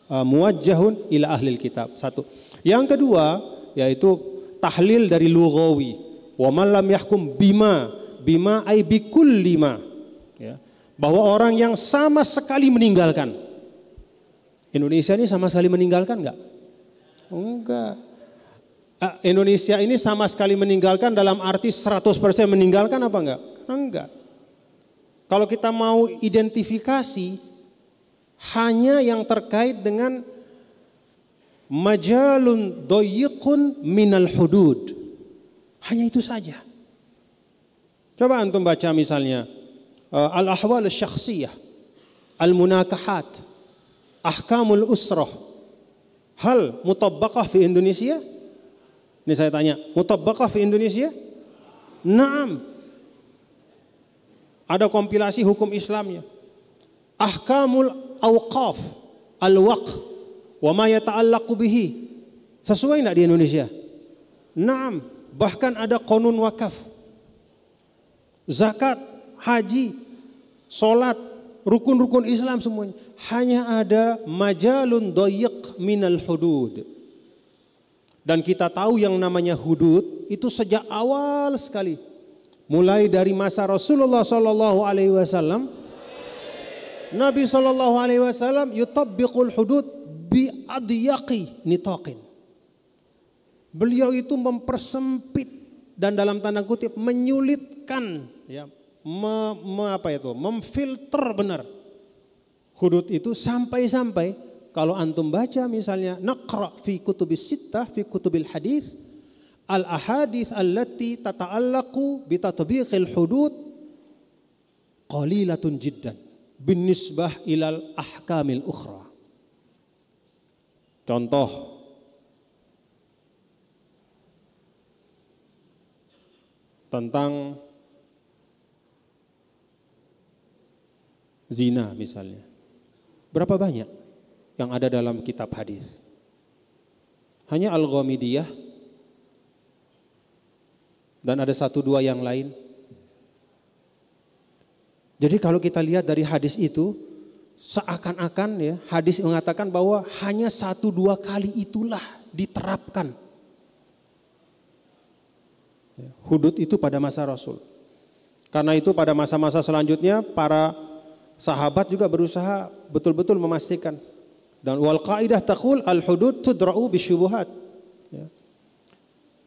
S2: eh, muwajjahun ila ahli kitab. Satu. Yang kedua yaitu tahlil dari lughawi. Wa man lam yahkum bima bima ay ma ya. Bahwa orang yang sama sekali meninggalkan Indonesia ini sama sekali meninggalkan enggak? Enggak. Eh, Indonesia ini sama sekali meninggalkan dalam arti 100% meninggalkan apa enggak? Karena enggak. Kalau kita mau identifikasi hanya yang terkait dengan majalun doyikun minal hudud. Hanya itu saja. Coba antum baca misalnya eh, al-ahwal syakhsiyah, al-munakahat, ahkamul usrah. Hal mutabakah di Indonesia? Ini saya tanya, mutabakah di Indonesia? Naam. Ada kompilasi hukum Islamnya. Ahkamul awqaf al-waq wa ma yata'allaku bihi. Sesuai tidak di Indonesia? Naam, bahkan ada konun wakaf. Zakat, haji, solat, rukun-rukun Islam semuanya. Hanya ada majalun doyik minal hudud dan kita tahu yang namanya hudud itu sejak awal sekali. Mulai dari masa Rasulullah Shallallahu Alaihi Wasallam, Nabi Shallallahu Alaihi Wasallam yutabbiqul hudud bi adiyaki nitaqin. Beliau itu mempersempit dan dalam tanda kutip menyulitkan ya me, me apa itu memfilter benar hudud itu sampai-sampai kalau antum baca misalnya naqra fi kutubis sittah fi kutubil hadis al ahadith allati tata'allaqu bi tatbiqil hudud qalilatun jiddan binisbah ilal ahkamil ukhra. Contoh tentang zina misalnya. Berapa banyak? yang ada dalam kitab hadis. Hanya Al-Ghamidiyah dan ada satu dua yang lain. Jadi kalau kita lihat dari hadis itu seakan-akan ya hadis mengatakan bahwa hanya satu dua kali itulah diterapkan ya, hudud itu pada masa Rasul. Karena itu pada masa-masa selanjutnya para sahabat juga berusaha betul-betul memastikan dan wal qaidah taqul al hudud tudra'u bisyubuhat. Ya.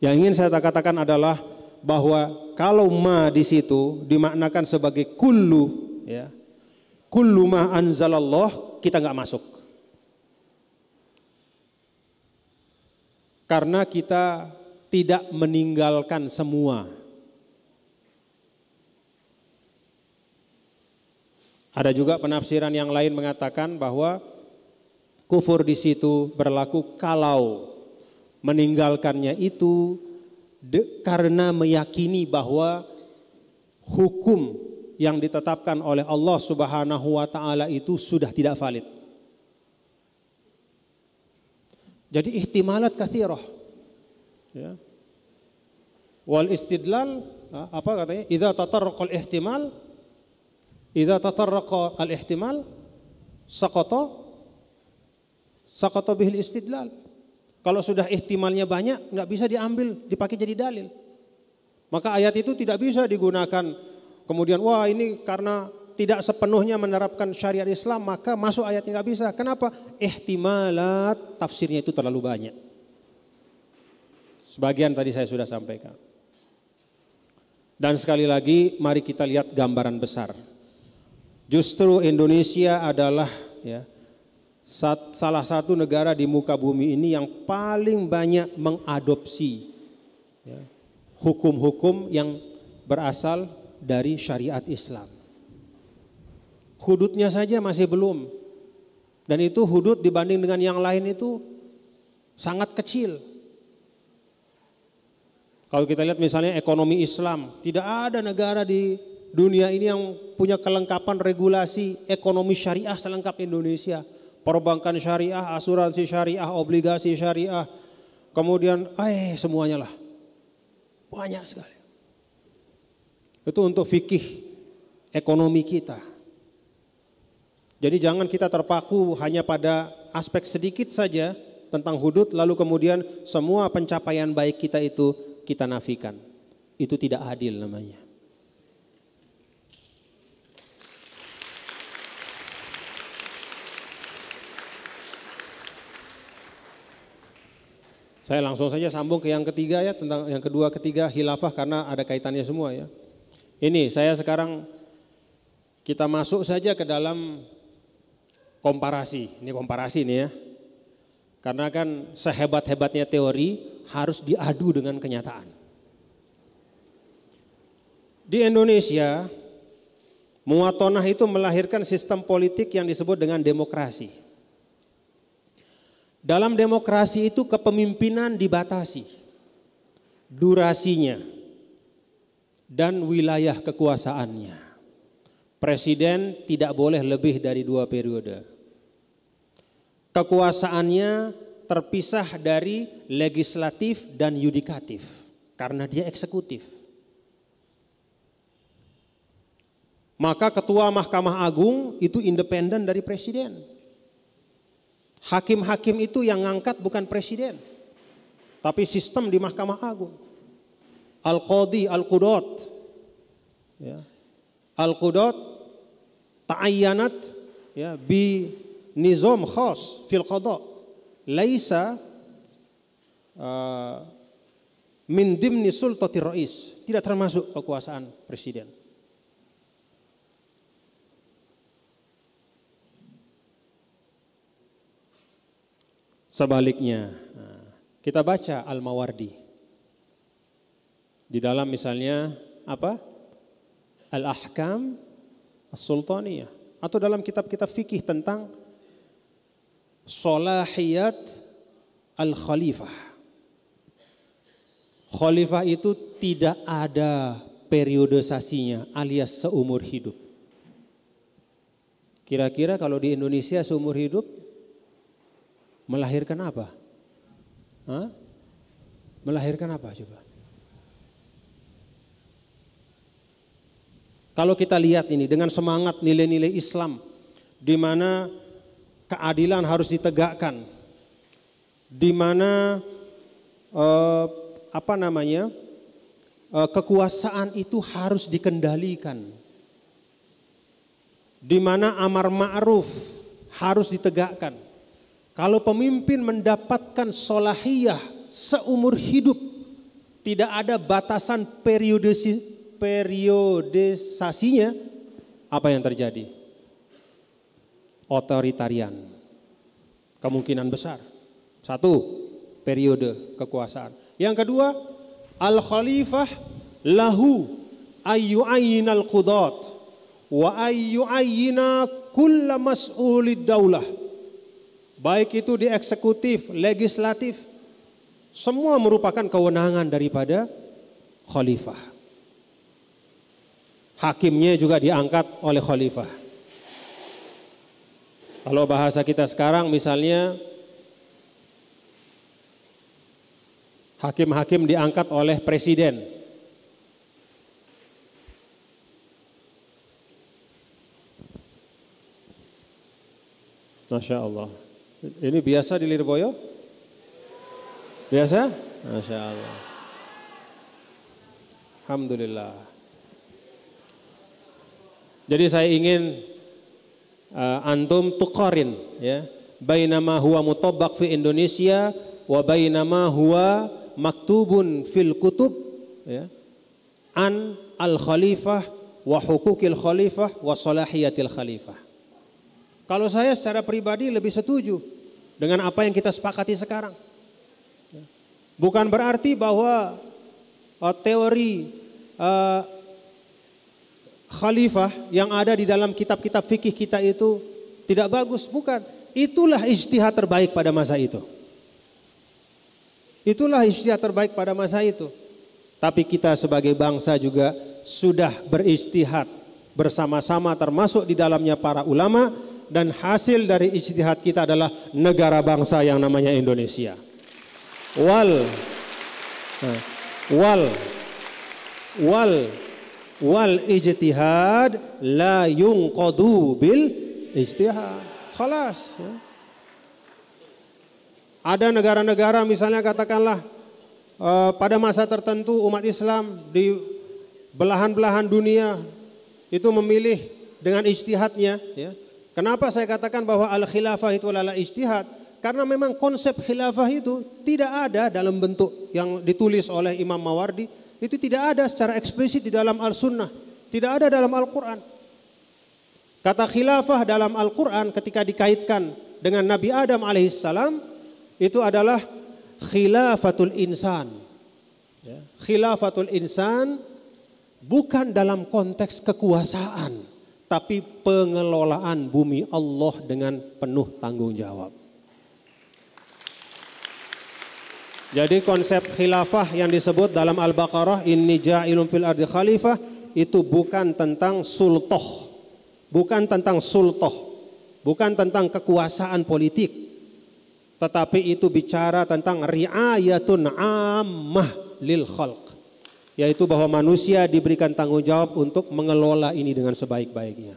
S2: Yang ingin saya katakan adalah bahwa kalau ma di situ dimaknakan sebagai kullu ya. Kullu ma anzalallah kita nggak masuk. Karena kita tidak meninggalkan semua. Ada juga penafsiran yang lain mengatakan bahwa Kufur di situ berlaku kalau meninggalkannya itu de, karena meyakini bahwa hukum yang ditetapkan oleh Allah Subhanahu wa taala itu sudah tidak valid. Jadi ihtimalat kathirah. Ya. Wal istidlal apa katanya? Idza tatarraqa al ihtimal idza tatarraqa al ihtimal saqata Sakotobihil istidlal. Kalau sudah ihtimalnya banyak, nggak bisa diambil, dipakai jadi dalil. Maka ayat itu tidak bisa digunakan. Kemudian, wah ini karena tidak sepenuhnya menerapkan syariat Islam, maka masuk ayatnya nggak bisa. Kenapa? Ihtimalat tafsirnya itu terlalu banyak. Sebagian tadi saya sudah sampaikan. Dan sekali lagi, mari kita lihat gambaran besar. Justru Indonesia adalah ya, salah satu negara di muka bumi ini yang paling banyak mengadopsi ya, hukum-hukum yang berasal dari syariat Islam. Hudutnya saja masih belum. Dan itu hudut dibanding dengan yang lain itu sangat kecil. Kalau kita lihat misalnya ekonomi Islam, tidak ada negara di dunia ini yang punya kelengkapan regulasi ekonomi syariah selengkap Indonesia perbankan syariah, asuransi syariah, obligasi syariah, kemudian eh semuanya lah. Banyak sekali. Itu untuk fikih ekonomi kita. Jadi jangan kita terpaku hanya pada aspek sedikit saja tentang hudud lalu kemudian semua pencapaian baik kita itu kita nafikan. Itu tidak adil namanya. Saya langsung saja sambung ke yang ketiga ya tentang yang kedua ketiga hilafah karena ada kaitannya semua ya. Ini saya sekarang kita masuk saja ke dalam komparasi. Ini komparasi nih ya. Karena kan sehebat-hebatnya teori harus diadu dengan kenyataan. Di Indonesia, Muatonah itu melahirkan sistem politik yang disebut dengan demokrasi. Dalam demokrasi itu kepemimpinan dibatasi durasinya dan wilayah kekuasaannya. Presiden tidak boleh lebih dari dua periode. Kekuasaannya terpisah dari legislatif dan yudikatif karena dia eksekutif. Maka ketua Mahkamah Agung itu independen dari presiden Hakim-hakim itu yang ngangkat bukan presiden. Tapi sistem di Mahkamah Agung. Al-Qadi, Al-Qudot. Ya. Al-Qudot ta'ayyanat ya, bi Nizom, khos fil qada. Laisa uh, min dimni sultati rais. Tidak termasuk kekuasaan presiden. sebaliknya. Kita baca Al-Mawardi. Di dalam misalnya apa? Al-Ahkam As-Sultaniyah atau dalam kitab-kitab fikih tentang solahiyat al-khalifah. Khalifah itu tidak ada periodisasinya alias seumur hidup. Kira-kira kalau di Indonesia seumur hidup melahirkan apa? Hah? Melahirkan apa coba? Kalau kita lihat ini dengan semangat nilai-nilai Islam di mana keadilan harus ditegakkan, di mana eh, apa namanya eh, kekuasaan itu harus dikendalikan, di mana amar ma'ruf harus ditegakkan, kalau pemimpin mendapatkan solahiyah seumur hidup, tidak ada batasan periodisi, periodisasinya, apa yang terjadi? Otoritarian. Kemungkinan besar. Satu, periode kekuasaan. Yang kedua, al-khalifah lahu ayyu'ayyin al-qudat wa ayyu'ayyina kulla mas'ulid daulah baik itu di eksekutif, legislatif, semua merupakan kewenangan daripada khalifah. Hakimnya juga diangkat oleh khalifah. Kalau bahasa kita sekarang misalnya hakim-hakim diangkat oleh presiden. Masya Allah. Ini biasa di Lirboyo? Biasa? Masya Allah. Alhamdulillah. Jadi saya ingin uh, antum tukarin ya bainama huwa mutobak fi Indonesia wa bainama huwa maktubun fil kutub ya an al khalifah wa hukukil khalifah wa salahiyatil khalifah kalau saya secara pribadi lebih setuju dengan apa yang kita sepakati sekarang. Bukan berarti bahwa uh, teori uh, khalifah yang ada di dalam kitab-kitab fikih kita itu tidak bagus, bukan. Itulah ijtihad terbaik pada masa itu. Itulah ijtihad terbaik pada masa itu. Tapi kita sebagai bangsa juga sudah berijtihad bersama-sama termasuk di dalamnya para ulama dan hasil dari ijtihad kita adalah negara bangsa yang namanya Indonesia. Wal nah, wal wal wal ijtihad la kodu bil ijtihad. Khalas. Ya. Ada negara-negara misalnya katakanlah eh, pada masa tertentu umat Islam di belahan-belahan dunia itu memilih dengan ijtihadnya ya. Kenapa saya katakan bahwa al-khilafah itu adalah istihad? Karena memang konsep khilafah itu tidak ada dalam bentuk yang ditulis oleh Imam Mawardi. Itu tidak ada secara eksplisit di dalam al-sunnah. Tidak ada dalam Al-Quran. Kata khilafah dalam Al-Quran ketika dikaitkan dengan Nabi Adam alaihissalam itu adalah khilafatul insan. Ya. Khilafatul insan bukan dalam konteks kekuasaan tapi pengelolaan bumi Allah dengan penuh tanggung jawab. Jadi konsep khilafah yang disebut dalam Al-Baqarah ini ja'ilun fil ardi khalifah itu bukan tentang sultoh, bukan tentang sultoh, bukan tentang kekuasaan politik, tetapi itu bicara tentang riayatun ammah lil khalq yaitu bahwa manusia diberikan tanggung jawab untuk mengelola ini dengan sebaik-baiknya.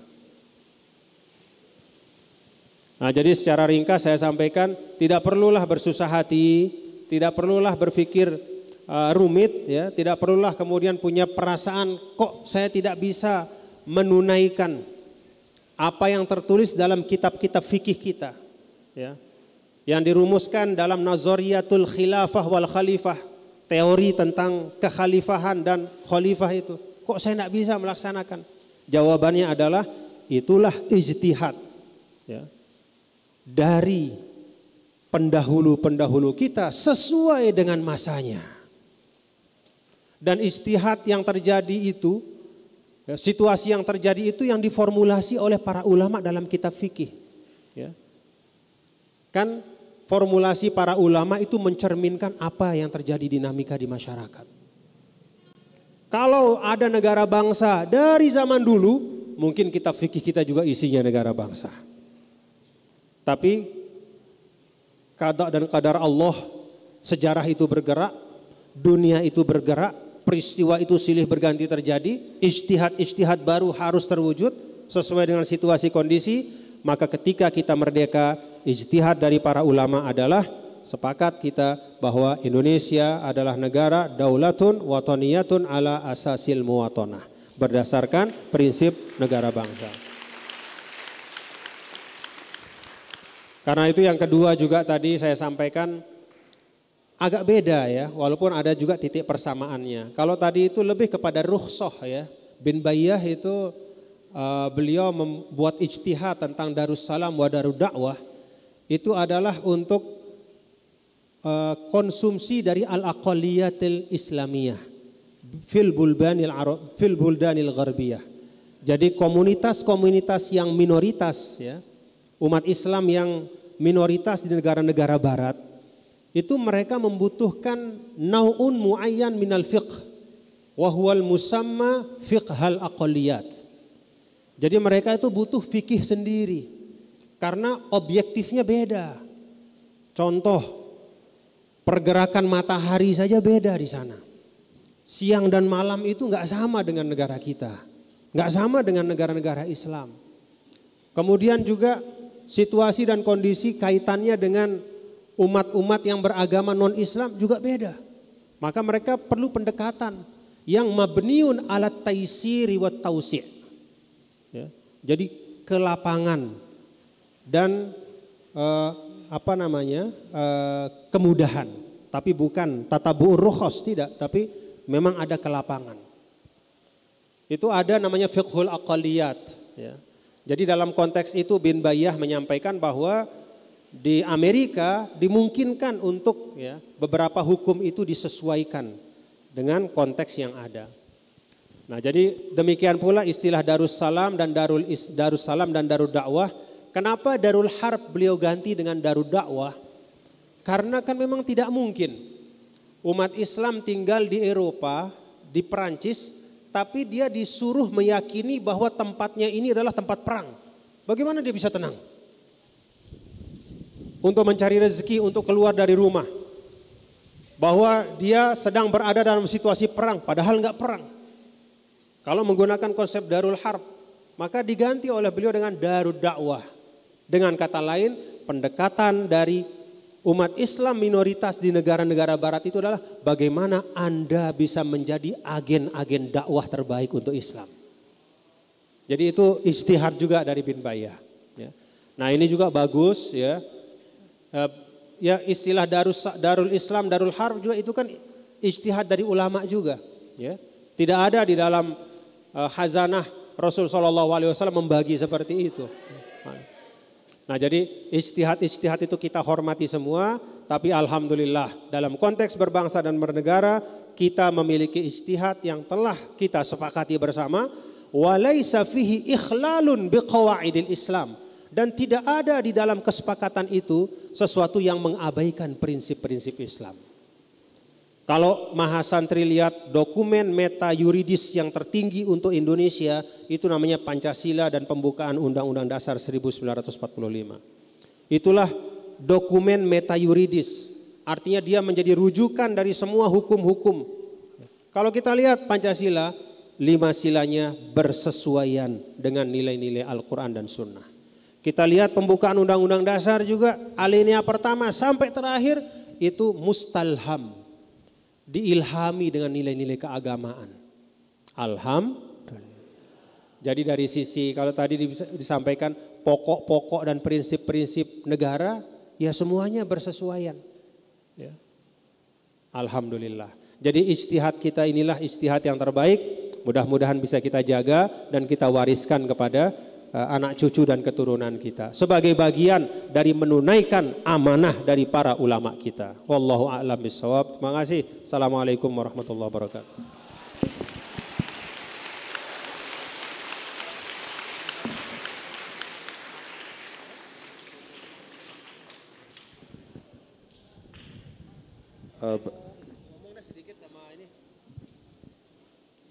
S2: Nah, jadi secara ringkas saya sampaikan, tidak perlulah bersusah hati, tidak perlulah berpikir uh, rumit, ya, tidak perlulah kemudian punya perasaan kok saya tidak bisa menunaikan apa yang tertulis dalam kitab-kitab fikih kita, ya, yang dirumuskan dalam Nazariyatul Khilafah wal Khalifah teori tentang kekhalifahan dan khalifah itu. Kok saya tidak bisa melaksanakan? Jawabannya adalah itulah ijtihad. Ya. Dari pendahulu-pendahulu kita sesuai dengan masanya. Dan istihad yang terjadi itu, ya, situasi yang terjadi itu yang diformulasi oleh para ulama dalam kitab fikih. Ya. Kan formulasi para ulama itu mencerminkan apa yang terjadi dinamika di masyarakat. Kalau ada negara bangsa dari zaman dulu, mungkin kita fikih kita juga isinya negara bangsa. Tapi kadak dan kadar Allah, sejarah itu bergerak, dunia itu bergerak, peristiwa itu silih berganti terjadi, ijtihad-ijtihad baru harus terwujud sesuai dengan situasi kondisi, maka ketika kita merdeka, ijtihad dari para ulama adalah sepakat kita bahwa Indonesia adalah negara daulatun watoniyatun ala asasil muwatonah berdasarkan prinsip negara bangsa. Karena itu yang kedua juga tadi saya sampaikan agak beda ya, walaupun ada juga titik persamaannya. Kalau tadi itu lebih kepada rukhsah ya. Bin Bayyah itu uh, beliau membuat ijtihad tentang Darussalam wa Darud da'wah itu adalah untuk eh, konsumsi dari al-aqaliyatil islamiyah fil bulbanil arab fil buldanil gharbiyah. Jadi komunitas-komunitas yang minoritas ya, umat Islam yang minoritas di negara-negara barat itu mereka membutuhkan nau'un muayyan minal fiqh wahwal musamma fiqhal aqaliyat Jadi mereka itu butuh fikih sendiri. Karena objektifnya beda. Contoh, pergerakan matahari saja beda di sana. Siang dan malam itu nggak sama dengan negara kita. Nggak sama dengan negara-negara Islam. Kemudian juga situasi dan kondisi kaitannya dengan umat-umat yang beragama non-Islam juga beda. Maka mereka perlu pendekatan yang mabniun alat taisiri wa tausi' ya. Jadi kelapangan dan eh, apa namanya eh, kemudahan, tapi bukan tata rukhos tidak, tapi memang ada kelapangan. Itu ada namanya fiqhul aqaliyat. Ya. Jadi dalam konteks itu bin Bayah menyampaikan bahwa di Amerika dimungkinkan untuk ya, beberapa hukum itu disesuaikan dengan konteks yang ada. Nah, jadi demikian pula istilah Darussalam dan Darul Darussalam dan Darul Dakwah Kenapa Darul Harb beliau ganti dengan Darul Dakwah? Karena kan memang tidak mungkin umat Islam tinggal di Eropa, di Perancis, tapi dia disuruh meyakini bahwa tempatnya ini adalah tempat perang. Bagaimana dia bisa tenang? Untuk mencari rezeki, untuk keluar dari rumah. Bahwa dia sedang berada dalam situasi perang, padahal nggak perang. Kalau menggunakan konsep darul harb, maka diganti oleh beliau dengan darul dakwah dengan kata lain, pendekatan dari umat Islam minoritas di negara-negara barat itu adalah bagaimana Anda bisa menjadi agen-agen dakwah terbaik untuk Islam. Jadi itu istihar juga dari bin Bayah. Ya. Nah ini juga bagus ya. Eh, ya istilah darus, darul Islam, darul harb juga itu kan istihad dari ulama juga. Ya. Tidak ada di dalam eh, hazanah Rasul Shallallahu Alaihi Wasallam membagi seperti itu. Nah jadi istihad-istihad itu kita hormati semua, tapi Alhamdulillah dalam konteks berbangsa dan bernegara kita memiliki istihad yang telah kita sepakati bersama. Walaysa fihi ikhlalun biqawaidil Islam. Dan tidak ada di dalam kesepakatan itu sesuatu yang mengabaikan prinsip-prinsip Islam. Kalau Mahasantri lihat dokumen meta yuridis yang tertinggi untuk Indonesia itu namanya Pancasila dan pembukaan Undang-Undang Dasar 1945. Itulah dokumen meta yuridis. Artinya dia menjadi rujukan dari semua hukum-hukum. Kalau kita lihat Pancasila, lima silanya bersesuaian dengan nilai-nilai Al-Quran dan Sunnah. Kita lihat pembukaan Undang-Undang Dasar juga alinea pertama sampai terakhir itu mustalham diilhami dengan nilai-nilai keagamaan. Alhamdulillah. Jadi dari sisi kalau tadi disampaikan pokok-pokok dan prinsip-prinsip negara, ya semuanya bersesuaian. Ya. Alhamdulillah. Jadi istihad kita inilah istihad yang terbaik. Mudah-mudahan bisa kita jaga dan kita wariskan kepada Eh, anak cucu dan keturunan kita sebagai bagian dari menunaikan amanah dari para ulama kita. Wallahu a'lam bishawab. Terima kasih. Assalamualaikum warahmatullahi wabarakatuh. Eh,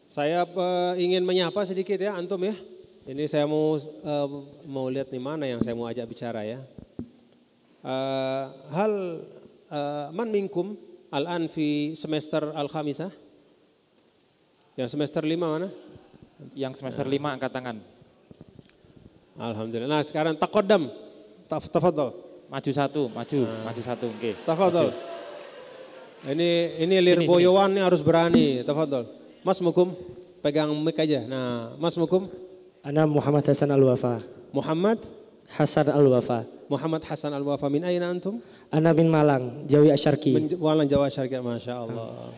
S2: Saya eh, ingin menyapa sedikit ya antum ya. Ini saya mau uh, mau lihat nih mana yang saya mau ajak bicara ya. Uh, hal uh, man minkum al anfi semester al-khamisah? Yang semester lima mana? Yang semester nah. lima angkat tangan. Alhamdulillah. Nah sekarang takodam. Taf, tafadol. Maju satu, maju, nah. maju satu. Oke. Okay. Tafadol. Maju. Ini ini Lirboyowan harus berani. Tafadol. Mas Mukum, pegang mic aja. Nah, Mas Mukum. Ana Muhammad Hasan Al-Wafa. Muhammad Hasan Al-Wafa. Muhammad Hasan Al-Wafa min aina antum? Ana min Malang, Jawi Asyarki. Min Malang Jawa Asyarki, Masya Allah.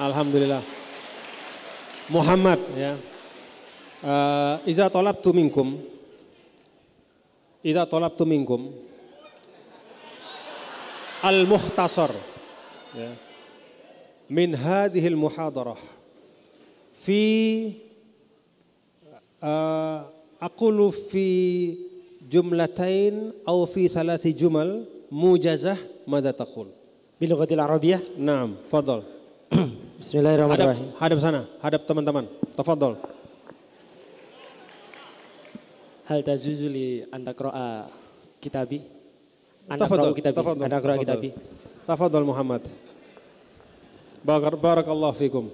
S2: Alhamdulillah. Muhammad ya. Uh, iza tolabtu minkum. Iza tolabtu minkum. Al-Mukhtasar. Ya. Min hadhil muhadarah. Fi Eh, aqulu fi jumlatain aw fi thalathi jumal mujazah madza taqul bilughatil arabiyah naam fadal bismillahirrahmanirrahim hadap, hadap sana hadap teman-teman tafadhol hal tazuzuli
S3: antakroa
S2: kitabi antakroa kitabi antakroa kitabi tafadhol muhammad barakallahu fikum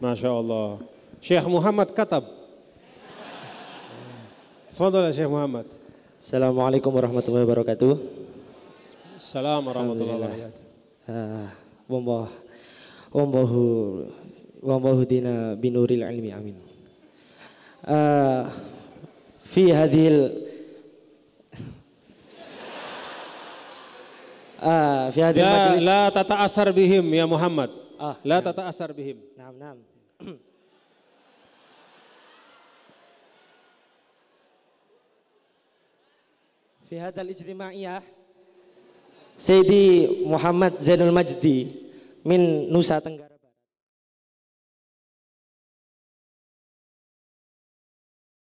S2: ما شاء الله شيخ محمد كتب تفضل يا شيخ محمد السلام عليكم ورحمة الله وبركاته السلام ورحمة الله وبركاته والله
S3: والله دينا بنور العلم آمين آه
S2: في هذه ال... آه في هذه لا, لا تتأثر بهم يا محمد Ah, la
S3: tata asar bihim. Naam, naam. Fi hadal ijtima'iyah Sayyidi Muhammad Zainul Majdi min Nusa Tenggara